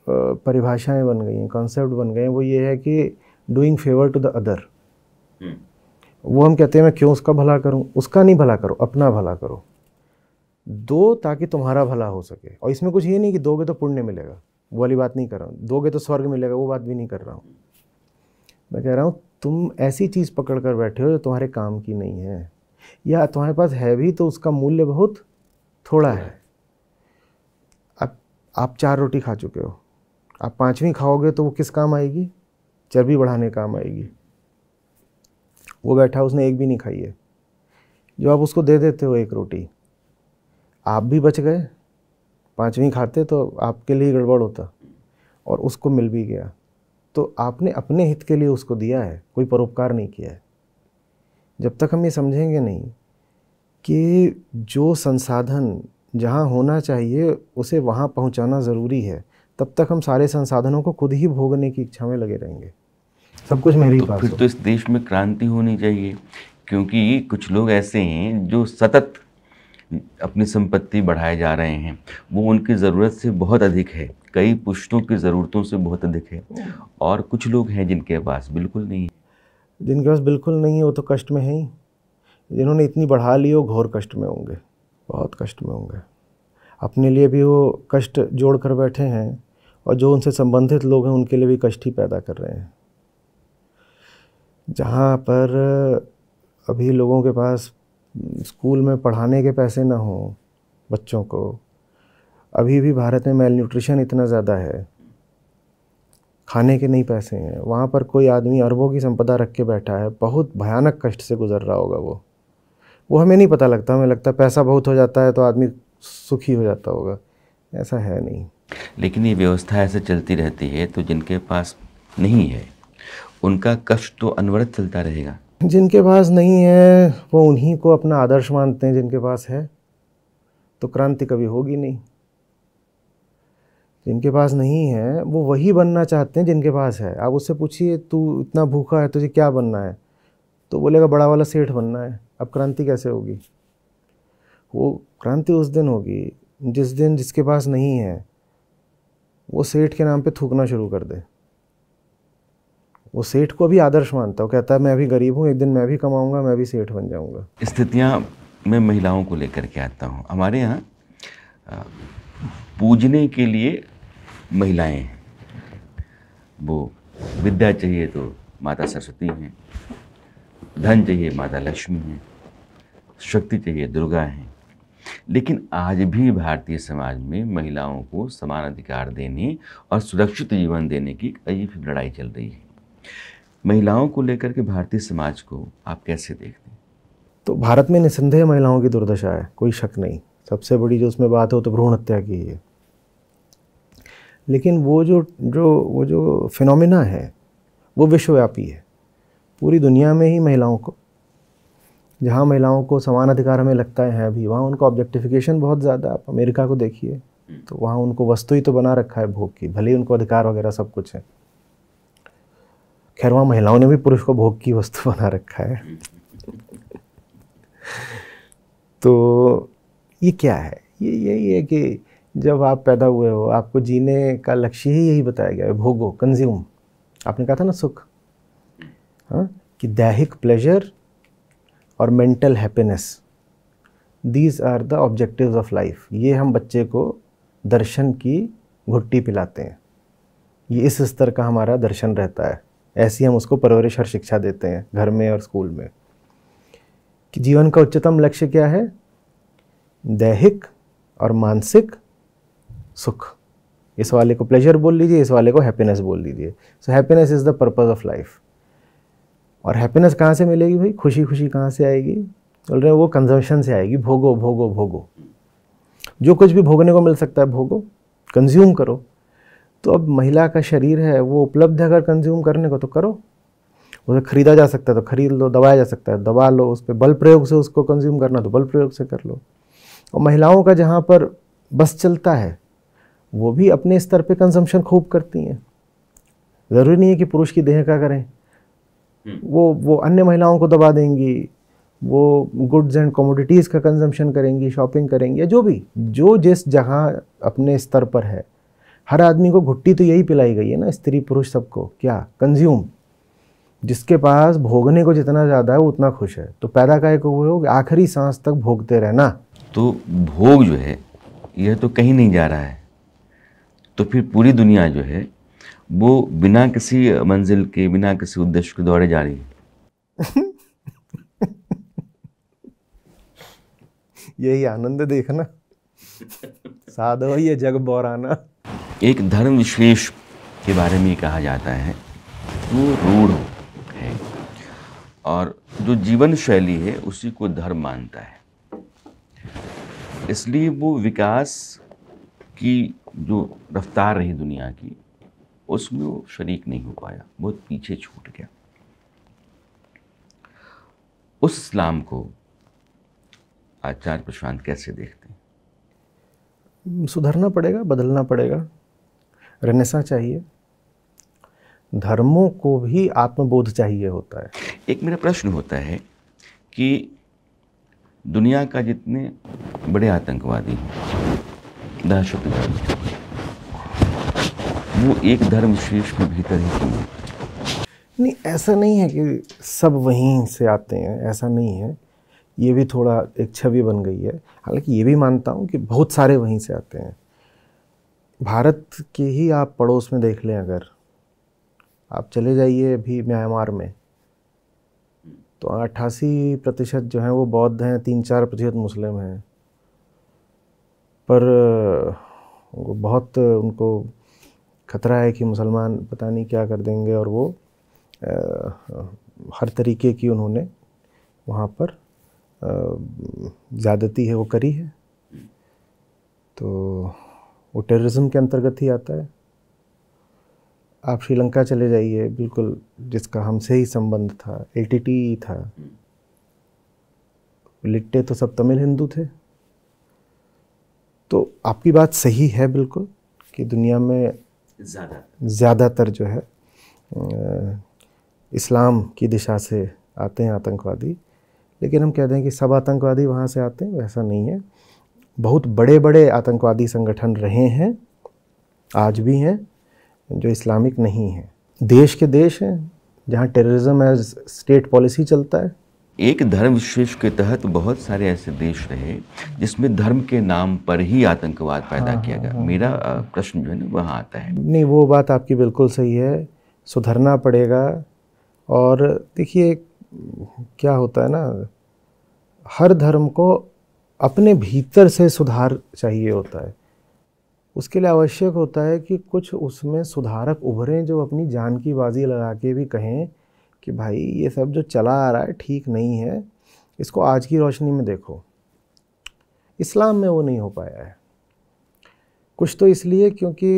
परिभाषाएं बन गई हैं कॉन्सेप्ट बन गए हैं वो ये है कि doing favour to the other वो हम कहते हैं मैं क्यों उसका भला करूं उसका नहीं भला करो अपना भला करो दो ताकि तुम्हारा भला हो सके और इसमें कुछ ये नहीं कि दोगे तो पुण्य मिलेगा वो वाली बात नहीं कर रहा हूँ दोगे तो स्वर्ग मिलेगा वो बात भी नहीं कर रहा हूँ मैं कह रहा हूँ तुम ऐसी चीज़ पकड़ कर बैठे हो जो तुम्हारे काम की नहीं है या तुम्हारे पास है भी तो उसका मूल्य बहुत थोड़ा है अब आप चार रोटी खा चुके हो आप पाँचवीं खाओगे तो वो किस काम आएगी चर्बी बढ़ाने काम आएगी वो बैठा उसने एक भी नहीं खाई है जो आप उसको दे देते हो एक रोटी आप भी बच गए पाँचवीं खाते तो आपके लिए गड़बड़ होता और उसको मिल भी गया तो आपने अपने हित के लिए उसको दिया है कोई परोपकार नहीं किया है जब तक हम ये समझेंगे नहीं कि जो संसाधन जहाँ होना चाहिए उसे वहाँ पहुँचाना ज़रूरी है तब तक हम सारे संसाधनों को खुद ही भोगने की इच्छा में लगे रहेंगे सब कुछ मेरे तो पास फिर तो इस देश में क्रांति होनी चाहिए क्योंकि कुछ लोग ऐसे हैं जो सतत अपनी संपत्ति बढ़ाए जा रहे हैं वो उनकी ज़रूरत से बहुत अधिक है कई पुष्टों की ज़रूरतों से बहुत अधिक है और कुछ लोग हैं जिनके पास बिल्कुल नहीं जिनके पास बिल्कुल नहीं है वो तो कष्ट में है ही जिन्होंने इतनी बढ़ा ली वो घोर कष्ट में होंगे बहुत कष्ट में होंगे अपने लिए भी वो कष्ट जोड़ कर बैठे हैं और जो उनसे संबंधित लोग हैं उनके लिए भी कष्ट ही पैदा कर रहे हैं जहाँ पर अभी लोगों के पास स्कूल में पढ़ाने के पैसे ना हों बच्चों को अभी भी भारत में मेल न्यूट्रिशन इतना ज़्यादा है खाने के नहीं पैसे हैं वहाँ पर कोई आदमी अरबों की संपदा रख के बैठा है बहुत भयानक कष्ट से गुजर रहा होगा वो वो हमें नहीं पता लगता हमें लगता है पैसा बहुत हो जाता है तो आदमी सुखी हो जाता होगा ऐसा है नहीं लेकिन ये व्यवस्था ऐसे चलती रहती है तो जिनके पास नहीं है उनका कष्ट तो अनवरत चलता रहेगा जिनके पास नहीं है वो उन्हीं को अपना आदर्श मानते हैं जिनके पास है तो क्रांति कभी होगी नहीं जिनके पास नहीं है वो वही बनना चाहते हैं जिनके पास है आप उससे पूछिए तू इतना भूखा है तुझे क्या बनना है तो बोलेगा बड़ा वाला सेठ बनना है अब क्रांति कैसे होगी वो क्रांति उस दिन होगी जिस दिन जिसके पास नहीं है वो सेठ के नाम पे थूकना शुरू कर दे वो सेठ को भी आदर्श मानता है वो कहता है मैं भी गरीब हूँ एक दिन मैं भी कमाऊँगा मैं भी सेठ बन जाऊँगा स्थितियाँ मैं महिलाओं को लेकर के आता हूँ हमारे यहाँ पूजने के लिए महिलाएं हैं वो विद्या चाहिए तो माता सरस्वती हैं धन चाहिए माता लक्ष्मी हैं शक्ति चाहिए दुर्गा हैं लेकिन आज भी भारतीय समाज में महिलाओं को समान अधिकार देने और सुरक्षित जीवन देने की अजीब लड़ाई चल रही है महिलाओं को लेकर के भारतीय समाज को आप कैसे देखते हैं तो भारत में निसंदेह महिलाओं की दुर्दशा है कोई शक नहीं सबसे बड़ी जो उसमें बात हो तो भ्रूण हत्या की है लेकिन वो जो जो वो जो फिनोमिना है वो विश्वव्यापी है पूरी दुनिया में ही महिलाओं को जहाँ महिलाओं को समान अधिकार हमें लगता है अभी वहाँ उनका ऑब्जेक्टिफिकेशन बहुत ज़्यादा आप अमेरिका को देखिए हम्म। तो वहाँ उनको वस्तु ही तो बना रखा है भोग की भले ही उनको अधिकार वगैरह सब कुछ है खैर वहाँ महिलाओं ने भी पुरुष को भोग की वस्तु [LAUGHS] बना रखा है [LAUGHS] तो ये क्या है ये यही है कि जब आप पैदा हुए हो आपको जीने का लक्ष्य ही यही बताया गया है भोगो कंज्यूम आपने कहा था ना सुख हम्म। हाँ कि दैहिक प्लेजर और mental happiness these are the objectives of life ये हम बच्चे को दर्शन की घुट्टी पिलाते हैं ये इस स्तर का हमारा दर्शन रहता है ऐसी हम उसको परवरिश और शिक्षा देते हैं घर में और स्कूल में कि जीवन का उच्चतम लक्ष्य क्या है दैहिक और मानसिक सुख इस वाले को प्लेजर बोल लीजिए इस वाले को हैप्पीनेस बोल लीजिए so happiness is the purpose of life और हैप्पीनेस कहाँ से मिलेगी भाई खुशी खुशी कहाँ से आएगी बोल रहे हैं वो कंजम्पशन से आएगी भोगो भोगो भोगो जो कुछ भी भोगने को मिल सकता है भोगो कंज्यूम करो तो अब महिला का शरीर है वो उपलब्ध है अगर कंज्यूम करने को तो करो उसे खरीदा जा सकता है तो खरीद लो दबाया जा सकता है दबा लो उस पर बल प्रयोग से उसको कंज्यूम करना तो बल प्रयोग से कर लो और महिलाओं का जहाँ पर बस चलता है वो भी अपने स्तर पे कंजम्पशन खूब करती हैं ज़रूरी नहीं है कि पुरुष की देह का करें Hmm. वो वो अन्य महिलाओं को दबा देंगी वो गुड्स एंड कमोडिटीज़ का कंजम्पशन करेंगी शॉपिंग करेंगी या जो भी जो जिस जगह अपने स्तर पर है हर आदमी को घुट्टी तो यही पिलाई गई है ना स्त्री पुरुष सबको क्या कंज्यूम जिसके पास भोगने को जितना ज़्यादा है वो उतना खुश है तो पैदा का एक वो हो आखिरी सांस तक भोगते रहना तो भोग जो है यह तो कहीं नहीं जा रहा है तो फिर पूरी दुनिया जो है वो बिना किसी मंजिल के बिना किसी उद्देश्य के दौड़े जा रही है यही आनंद देखना साधो ये जग बोराना एक धर्म विशेष के बारे में कहा जाता है वो रूढ़ है और जो जीवन शैली है उसी को धर्म मानता है इसलिए वो विकास की जो रफ्तार रही दुनिया की उसमें वो शरीक नहीं हो पाया बहुत पीछे छूट गया उस इस्लाम को आचार्य प्रशांत कैसे देखते हैं सुधरना पड़ेगा बदलना पड़ेगा रनसा चाहिए धर्मों को भी आत्मबोध चाहिए होता है एक मेरा प्रश्न होता है कि दुनिया का जितने बड़े आतंकवादी हैं दहशतगर्द वो एक धर्म शीर्ष के भीतर ही की है नहीं ऐसा नहीं है कि सब वहीं से आते हैं ऐसा नहीं है ये भी थोड़ा एक छवि बन गई है हालांकि ये भी मानता हूँ कि बहुत सारे वहीं से आते हैं भारत के ही आप पड़ोस में देख लें अगर आप चले जाइए अभी म्यांमार में तो अट्ठासी प्रतिशत जो हैं वो बौद्ध हैं तीन चार प्रतिशत मुस्लिम हैं पर बहुत उनको खतरा है कि मुसलमान पता नहीं क्या कर देंगे और वो आ, हर तरीके की उन्होंने वहाँ पर ज़्यादती है वो करी है तो वो टेररिज्म के अंतर्गत ही आता है आप श्रीलंका चले जाइए बिल्कुल जिसका हमसे ही संबंध था एल था लिट्टे तो सब तमिल हिंदू थे तो आपकी बात सही है बिल्कुल कि दुनिया में ज़्यादातर जो है इस्लाम की दिशा से आते हैं आतंकवादी लेकिन हम कहते हैं कि सब आतंकवादी वहाँ से आते हैं वैसा नहीं है बहुत बड़े बड़े आतंकवादी संगठन रहे हैं आज भी हैं जो इस्लामिक नहीं हैं देश के देश हैं जहाँ टेररिज्म एज स्टेट पॉलिसी चलता है एक धर्म विशेष के तहत बहुत सारे ऐसे देश रहे जिसमें धर्म के नाम पर ही आतंकवाद पैदा हाँ, किया हाँ, गया हाँ, मेरा प्रश्न जो है ना वहाँ आता है नहीं वो बात आपकी बिल्कुल सही है सुधरना पड़ेगा और देखिए क्या होता है ना हर धर्म को अपने भीतर से सुधार चाहिए होता है उसके लिए आवश्यक होता है कि कुछ उसमें सुधारक उभरें जो अपनी जान की बाजी लगा के भी कहें कि भाई ये सब जो चला आ रहा है ठीक नहीं है इसको आज की रोशनी में देखो इस्लाम में वो नहीं हो पाया है कुछ तो इसलिए क्योंकि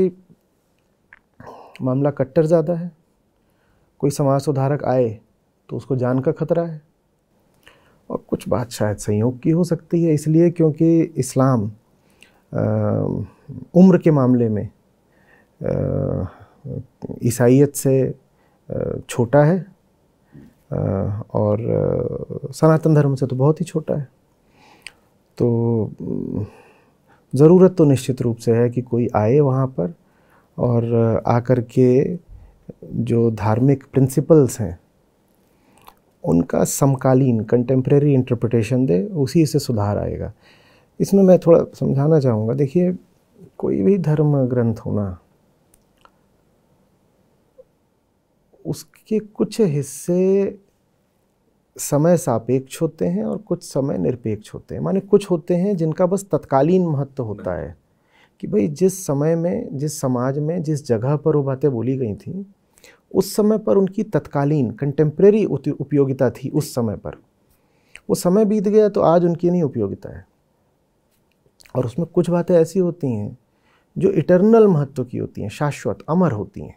मामला कट्टर ज़्यादा है कोई समाज सुधारक आए तो उसको जान का खतरा है और कुछ बात शायद संयोग की हो सकती है इसलिए क्योंकि इस्लाम आ, उम्र के मामले में ईसाइत से आ, छोटा है और सनातन धर्म से तो बहुत ही छोटा है तो ज़रूरत तो निश्चित रूप से है कि कोई आए वहाँ पर और आकर के जो धार्मिक प्रिंसिपल्स हैं उनका समकालीन कंटेम्प्रेरी इंटरप्रिटेशन दे उसी से सुधार आएगा इसमें मैं थोड़ा समझाना चाहूँगा देखिए कोई भी धर्म ग्रंथ होना उस कि कुछ हिस्से समय सापेक्ष होते हैं और कुछ समय निरपेक्ष होते हैं माने कुछ होते हैं जिनका बस तत्कालीन महत्व होता है कि भाई जिस समय में जिस समाज में जिस जगह पर वो बातें बोली गई थी उस समय पर उनकी तत्कालीन कंटेम्प्रेरी उपयोगिता थी उस समय पर वो समय बीत गया तो आज उनकी नहीं उपयोगिता है और उसमें कुछ बातें ऐसी होती हैं जो इटरनल महत्व की होती हैं शाश्वत अमर होती हैं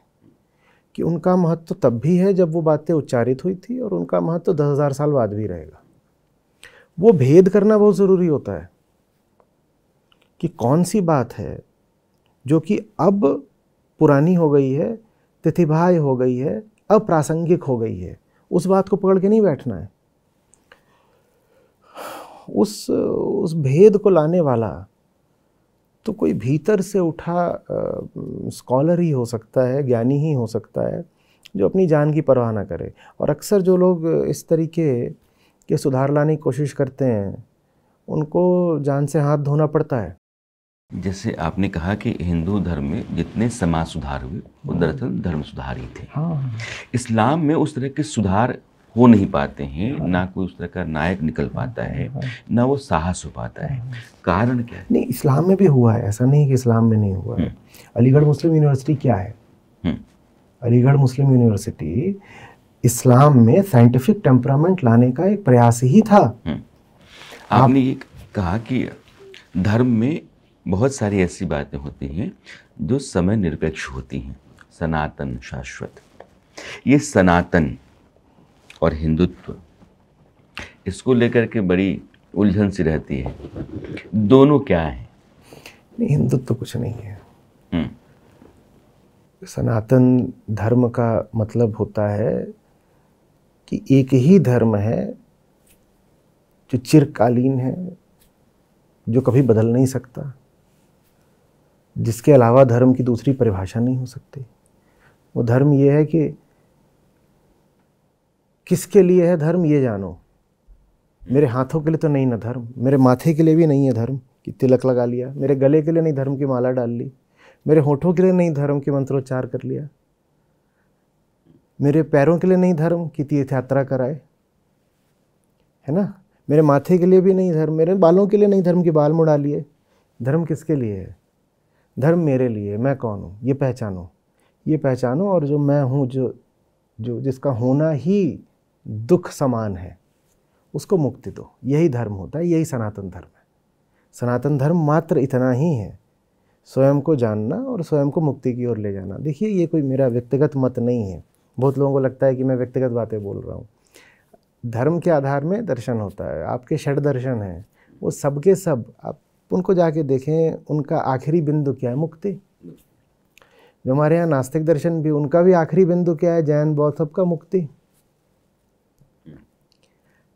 कि उनका महत्व तब भी है जब वो बातें उच्चारित हुई थी और उनका महत्व दस हज़ार साल बाद भी रहेगा वो भेद करना बहुत ज़रूरी होता है कि कौन सी बात है जो कि अब पुरानी हो गई है तिथिभाय हो गई है अप्रासंगिक हो गई है उस बात को पकड़ के नहीं बैठना है उस उस भेद को लाने वाला तो कोई भीतर से उठा स्कॉलर ही हो सकता है ज्ञानी ही हो सकता है जो अपनी जान की परवाह ना करे और अक्सर जो लोग इस तरीके के सुधार लाने की कोशिश करते हैं उनको जान से हाथ धोना पड़ता है जैसे आपने कहा कि हिंदू धर्म में जितने समाज सुधार हुए वो हाँ। दरअसल धर्म सुधार ही थे हाँ। इस्लाम में उस तरह के सुधार हो नहीं पाते हैं हाँ। ना कोई उस तरह का नायक निकल पाता है हाँ। ना वो साहस हो पाता है हाँ। कारण क्या है नहीं इस्लाम में भी हुआ है ऐसा नहीं कि इस्लाम में नहीं हुआ है हम्म। अलीगढ़ मुस्लिम यूनिवर्सिटी क्या है हम्म। अलीगढ़ मुस्लिम यूनिवर्सिटी इस्लाम में साइंटिफिक टेम्परामेंट लाने का एक प्रयास ही था हम्म। आपने ये कहा कि धर्म में बहुत सारी ऐसी बातें होती हैं जो समय निरपेक्ष होती हैं सनातन शाश्वत ये सनातन और हिंदुत्व इसको लेकर के बड़ी उलझन सी रहती है दोनों क्या है नहीं हिंदुत्व तो कुछ नहीं है हम्म। सनातन धर्म का मतलब होता है कि एक ही धर्म है जो चिरकालीन है जो कभी बदल नहीं सकता जिसके अलावा धर्म की दूसरी परिभाषा नहीं हो सकती वो धर्म यह है कि किसके लिए है धर्म ये जानो मेरे हाथों के लिए तो नहीं ना धर्म मेरे माथे के लिए भी नहीं है धर्म कि तिलक लगा लिया मेरे गले के लिए नहीं धर्म की माला डाल ली मेरे होठों के लिए नहीं धर्म के मंत्रोच्चार कर लिया मेरे पैरों के लिए नहीं धर्म कि तीर्थ यात्रा कराए है ना मेरे माथे के लिए भी नहीं धर्म मेरे बालों के लिए नहीं धर्म के बाल मुड़ा लिए धर्म किसके लिए है धर्म मेरे लिए मैं कौन हूँ ये पहचानो ये पहचानो और जो मैं हूँ जो जो जिसका होना ही दुख समान है उसको मुक्ति दो यही धर्म होता है यही सनातन धर्म है सनातन धर्म मात्र इतना ही है स्वयं को जानना और स्वयं को मुक्ति की ओर ले जाना देखिए ये कोई मेरा व्यक्तिगत मत नहीं है बहुत लोगों को लगता है कि मैं व्यक्तिगत बातें बोल रहा हूँ धर्म के आधार में दर्शन होता है आपके षड दर्शन हैं वो सबके सब आप उनको जाके देखें उनका आखिरी बिंदु क्या है मुक्ति जो हमारे यहाँ नास्तिक दर्शन भी उनका भी आखिरी बिंदु क्या है जैन बौद्ध सबका मुक्ति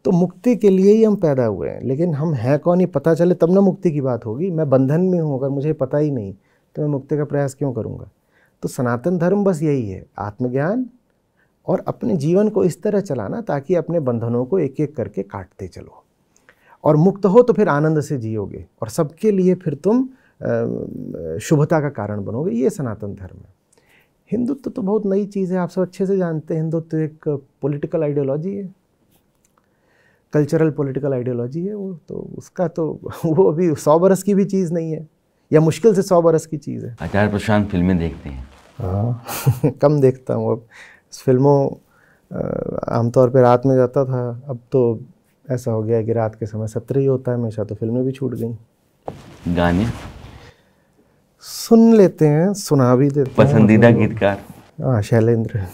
तो मुक्ति के लिए ही हम पैदा हुए हैं लेकिन हम हैं कौन ही पता चले तब ना मुक्ति की बात होगी मैं बंधन में हूँ अगर मुझे पता ही नहीं तो मैं मुक्ति का प्रयास क्यों करूँगा तो सनातन धर्म बस यही है आत्मज्ञान और अपने जीवन को इस तरह चलाना ताकि अपने बंधनों को एक एक करके काटते चलो और मुक्त हो तो फिर आनंद से जियोगे और सबके लिए फिर तुम शुभता का कारण बनोगे ये सनातन धर्म है हिंदुत्व तो बहुत नई चीज़ है आप सब अच्छे से जानते हैं हिंदुत्व तो एक पॉलिटिकल आइडियोलॉजी है कल्चरल पॉलिटिकल आइडियोलॉजी है वो तो उसका तो [LAUGHS] वो अभी सौ बरस की भी चीज़ नहीं है या मुश्किल से सौ बरस की चीज़ है आचार्य प्रशांत फिल्में देखते हैं हाँ [LAUGHS] कम देखता हूँ अब फिल्मों आमतौर पर रात में जाता था अब तो ऐसा हो गया कि रात के समय सत्र ही होता है हमेशा तो फिल्में भी छूट गई गाने सुन लेते हैं सुना भी देते पसंदीदा गीतकार हाँ शैलेंद्र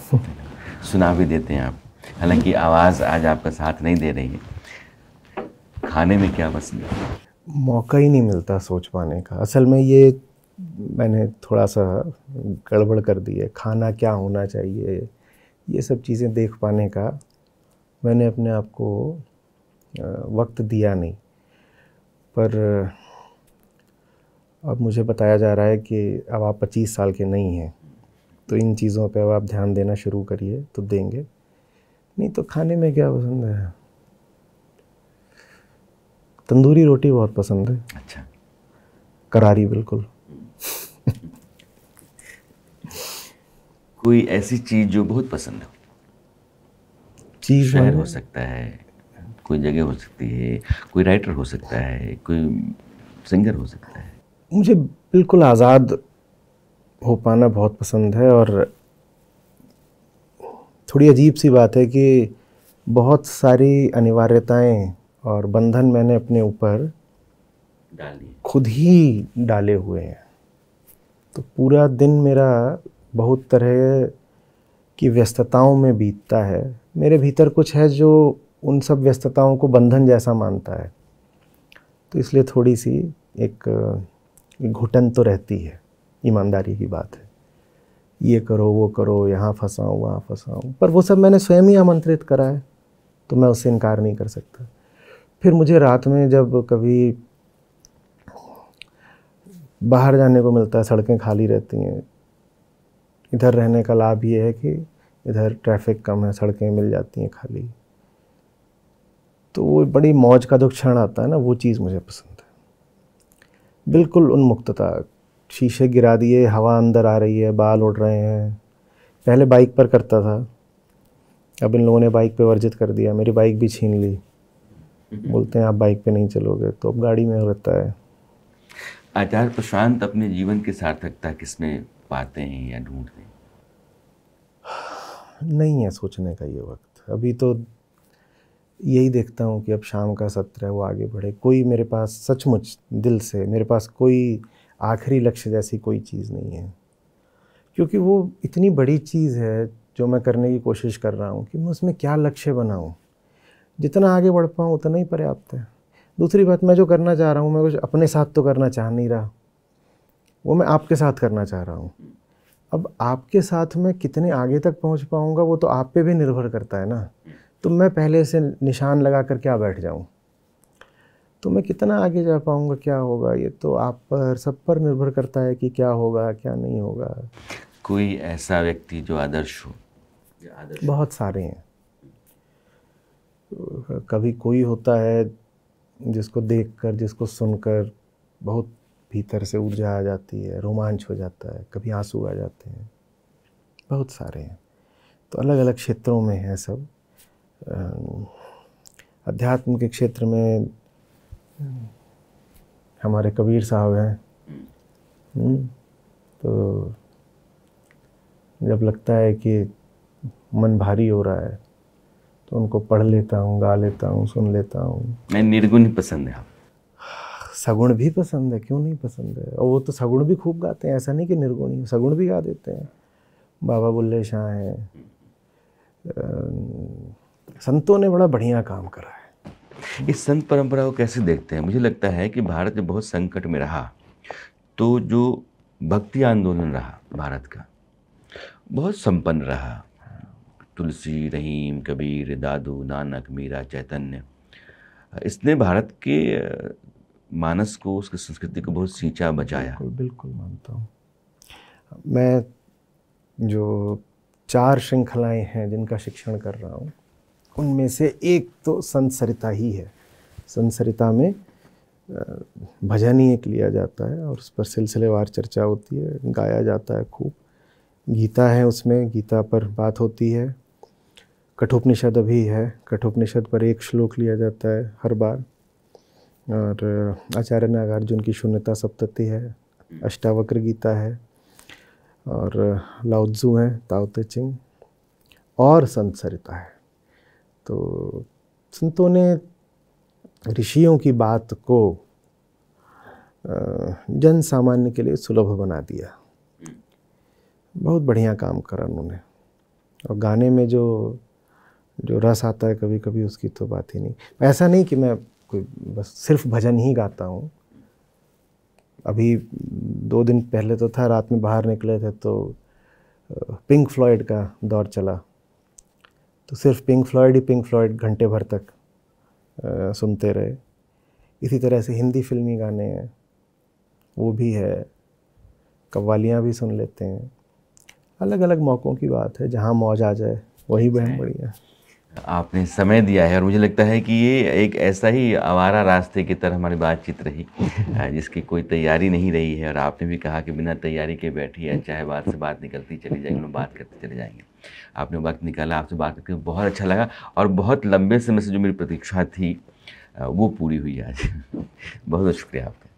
सुना भी देते हैं आप हालांकि आवाज़ आज आपका साथ नहीं दे रही है खाने में क्या पसंद है मौका ही नहीं मिलता सोच पाने का असल में ये मैंने थोड़ा सा गड़बड़ कर दी है खाना क्या होना चाहिए ये सब चीज़ें देख पाने का मैंने अपने आप को वक्त दिया नहीं पर अब मुझे बताया जा रहा है कि अब आप 25 साल के नहीं हैं तो इन चीज़ों पे अब आप ध्यान देना शुरू करिए तो देंगे नहीं तो खाने में क्या पसंद है तंदूरी रोटी बहुत पसंद है अच्छा करारी बिल्कुल कोई ऐसी चीज़ जो बहुत पसंद हो चीज़ शहर हो सकता है कोई जगह हो सकती है कोई राइटर हो सकता है कोई सिंगर हो सकता है मुझे बिल्कुल आज़ाद हो पाना बहुत पसंद है और थोड़ी अजीब सी बात है कि बहुत सारी अनिवार्यताएं और बंधन मैंने अपने ऊपर खुद ही डाले हुए हैं तो पूरा दिन मेरा बहुत तरह की व्यस्तताओं में बीतता है मेरे भीतर कुछ है जो उन सब व्यस्तताओं को बंधन जैसा मानता है तो इसलिए थोड़ी सी एक घुटन तो रहती है ईमानदारी की बात है ये करो वो करो यहाँ फंसाऊँ वहाँ फंसाऊँ पर वो सब मैंने स्वयं ही आमंत्रित करा है तो मैं उससे इनकार नहीं कर सकता फिर मुझे रात में जब कभी बाहर जाने को मिलता है सड़कें खाली रहती हैं इधर रहने का लाभ ये है कि इधर ट्रैफिक कम है सड़कें मिल जाती हैं खाली तो वो बड़ी मौज का जो क्षण आता है ना वो चीज़ मुझे पसंद है बिल्कुल उन्मुक्तता शीशे गिरा दिए हवा अंदर आ रही है बाल उड़ रहे हैं पहले बाइक पर करता था अब इन लोगों ने बाइक पर वर्जित कर दिया मेरी बाइक भी छीन ली [LAUGHS] बोलते हैं आप बाइक पे नहीं चलोगे तो अब गाड़ी में रहता है आचार्य प्रशांत अपने जीवन की सार्थकता किसमें पाते हैं या ढूंढते हैं नहीं है सोचने का ये वक्त अभी तो यही देखता हूँ कि अब शाम का सत्र है वो आगे बढ़े कोई मेरे पास सचमुच दिल से मेरे पास कोई आखिरी लक्ष्य जैसी कोई चीज़ नहीं है क्योंकि वो इतनी बड़ी चीज़ है जो मैं करने की कोशिश कर रहा हूँ कि मैं उसमें क्या लक्ष्य बनाऊँ जितना आगे बढ़ पाऊँ उतना ही पर्याप्त है दूसरी बात मैं जो करना चाह रहा हूँ मैं कुछ अपने साथ तो करना चाह नहीं रहा वो मैं आपके साथ करना चाह रहा हूँ अब आपके साथ मैं कितने आगे तक पहुँच पाऊँगा वो तो आप पे भी निर्भर करता है ना तो मैं पहले से निशान लगा कर क्या बैठ जाऊँ तो मैं कितना आगे जा पाऊँगा क्या होगा ये तो आप पर सब पर निर्भर करता है कि क्या होगा क्या नहीं होगा कोई ऐसा व्यक्ति जो आदर्श हो बहुत सारे हैं कभी कोई होता है जिसको देखकर जिसको सुनकर बहुत भीतर से ऊर्जा आ जाती है रोमांच हो जाता है कभी आंसू आ जाते हैं बहुत सारे हैं तो अलग अलग क्षेत्रों में है सब अध्यात्म के क्षेत्र में हमारे कबीर साहब हैं हम्म, तो जब लगता है कि मन भारी हो रहा है तो उनको पढ़ लेता हूँ गा लेता हूँ सुन लेता हूँ मैं निर्गुण ही पसंद है आप सगुण भी पसंद है क्यों नहीं पसंद है और वो तो सगुण भी खूब गाते हैं ऐसा नहीं कि निर्गुण ही सगुण भी गा देते हैं बाबा बुल्ले शाह हैं संतों ने बड़ा बढ़िया काम करा है इस संत परंपरा को कैसे देखते हैं मुझे लगता है कि भारत बहुत संकट में रहा तो जो भक्ति आंदोलन रहा भारत का बहुत संपन्न रहा तुलसी रहीम कबीर दादू नानक मीरा चैतन्य इसने भारत के मानस को उसकी संस्कृति को बहुत सींचा बचाया बिल्कुल बिल्कुल मानता हूँ मैं जो चार श्रृंखलाएं हैं जिनका शिक्षण कर रहा हूँ उनमें से एक तो संसरिता ही है संसरिता में भजन ही एक लिया जाता है और उस पर सिलसिलेवार चर्चा होती है गाया जाता है खूब गीता है उसमें गीता पर बात होती है कठोपनिषद अभी है कठोपनिषद पर एक श्लोक लिया जाता है हर बार और आचार्य नागार्जुन की शून्यता सप्तति है अष्टावक्र गीता है और लाउजू है ताउते चिंग और संत सरिता है तो संतों ने ऋषियों की बात को जन सामान्य के लिए सुलभ बना दिया हम्म। बहुत बढ़िया काम करा उन्होंने और गाने में जो जो रस आता है कभी कभी उसकी तो बात ही नहीं ऐसा नहीं कि मैं कोई बस सिर्फ भजन ही गाता हूँ अभी दो दिन पहले तो था रात में बाहर निकले थे तो पिंक फ्लॉयड का दौर चला तो सिर्फ पिंक फ्लॉयड ही पिंक फ्लॉयड घंटे भर तक आ, सुनते रहे इसी तरह से हिंदी फिल्मी गाने हैं वो भी है कव्वालियाँ भी सुन लेते हैं अलग अलग मौक़ों की बात है जहाँ मौज आ जाए वही बहन बढ़िया आपने समय दिया है और मुझे लगता है कि ये एक ऐसा ही आवारा रास्ते की तरह हमारी बातचीत रही जिसकी कोई तैयारी नहीं रही है और आपने भी कहा कि बिना तैयारी के बैठी है चाहे बात से बात निकलती चली जाएगी हम बात करते चले जाएंगे आपने वक्त निकाला आपसे बात करके बहुत अच्छा लगा और बहुत लंबे समय से जो मेरी प्रतीक्षा थी वो पूरी हुई आज [LAUGHS] बहुत बहुत शुक्रिया आपका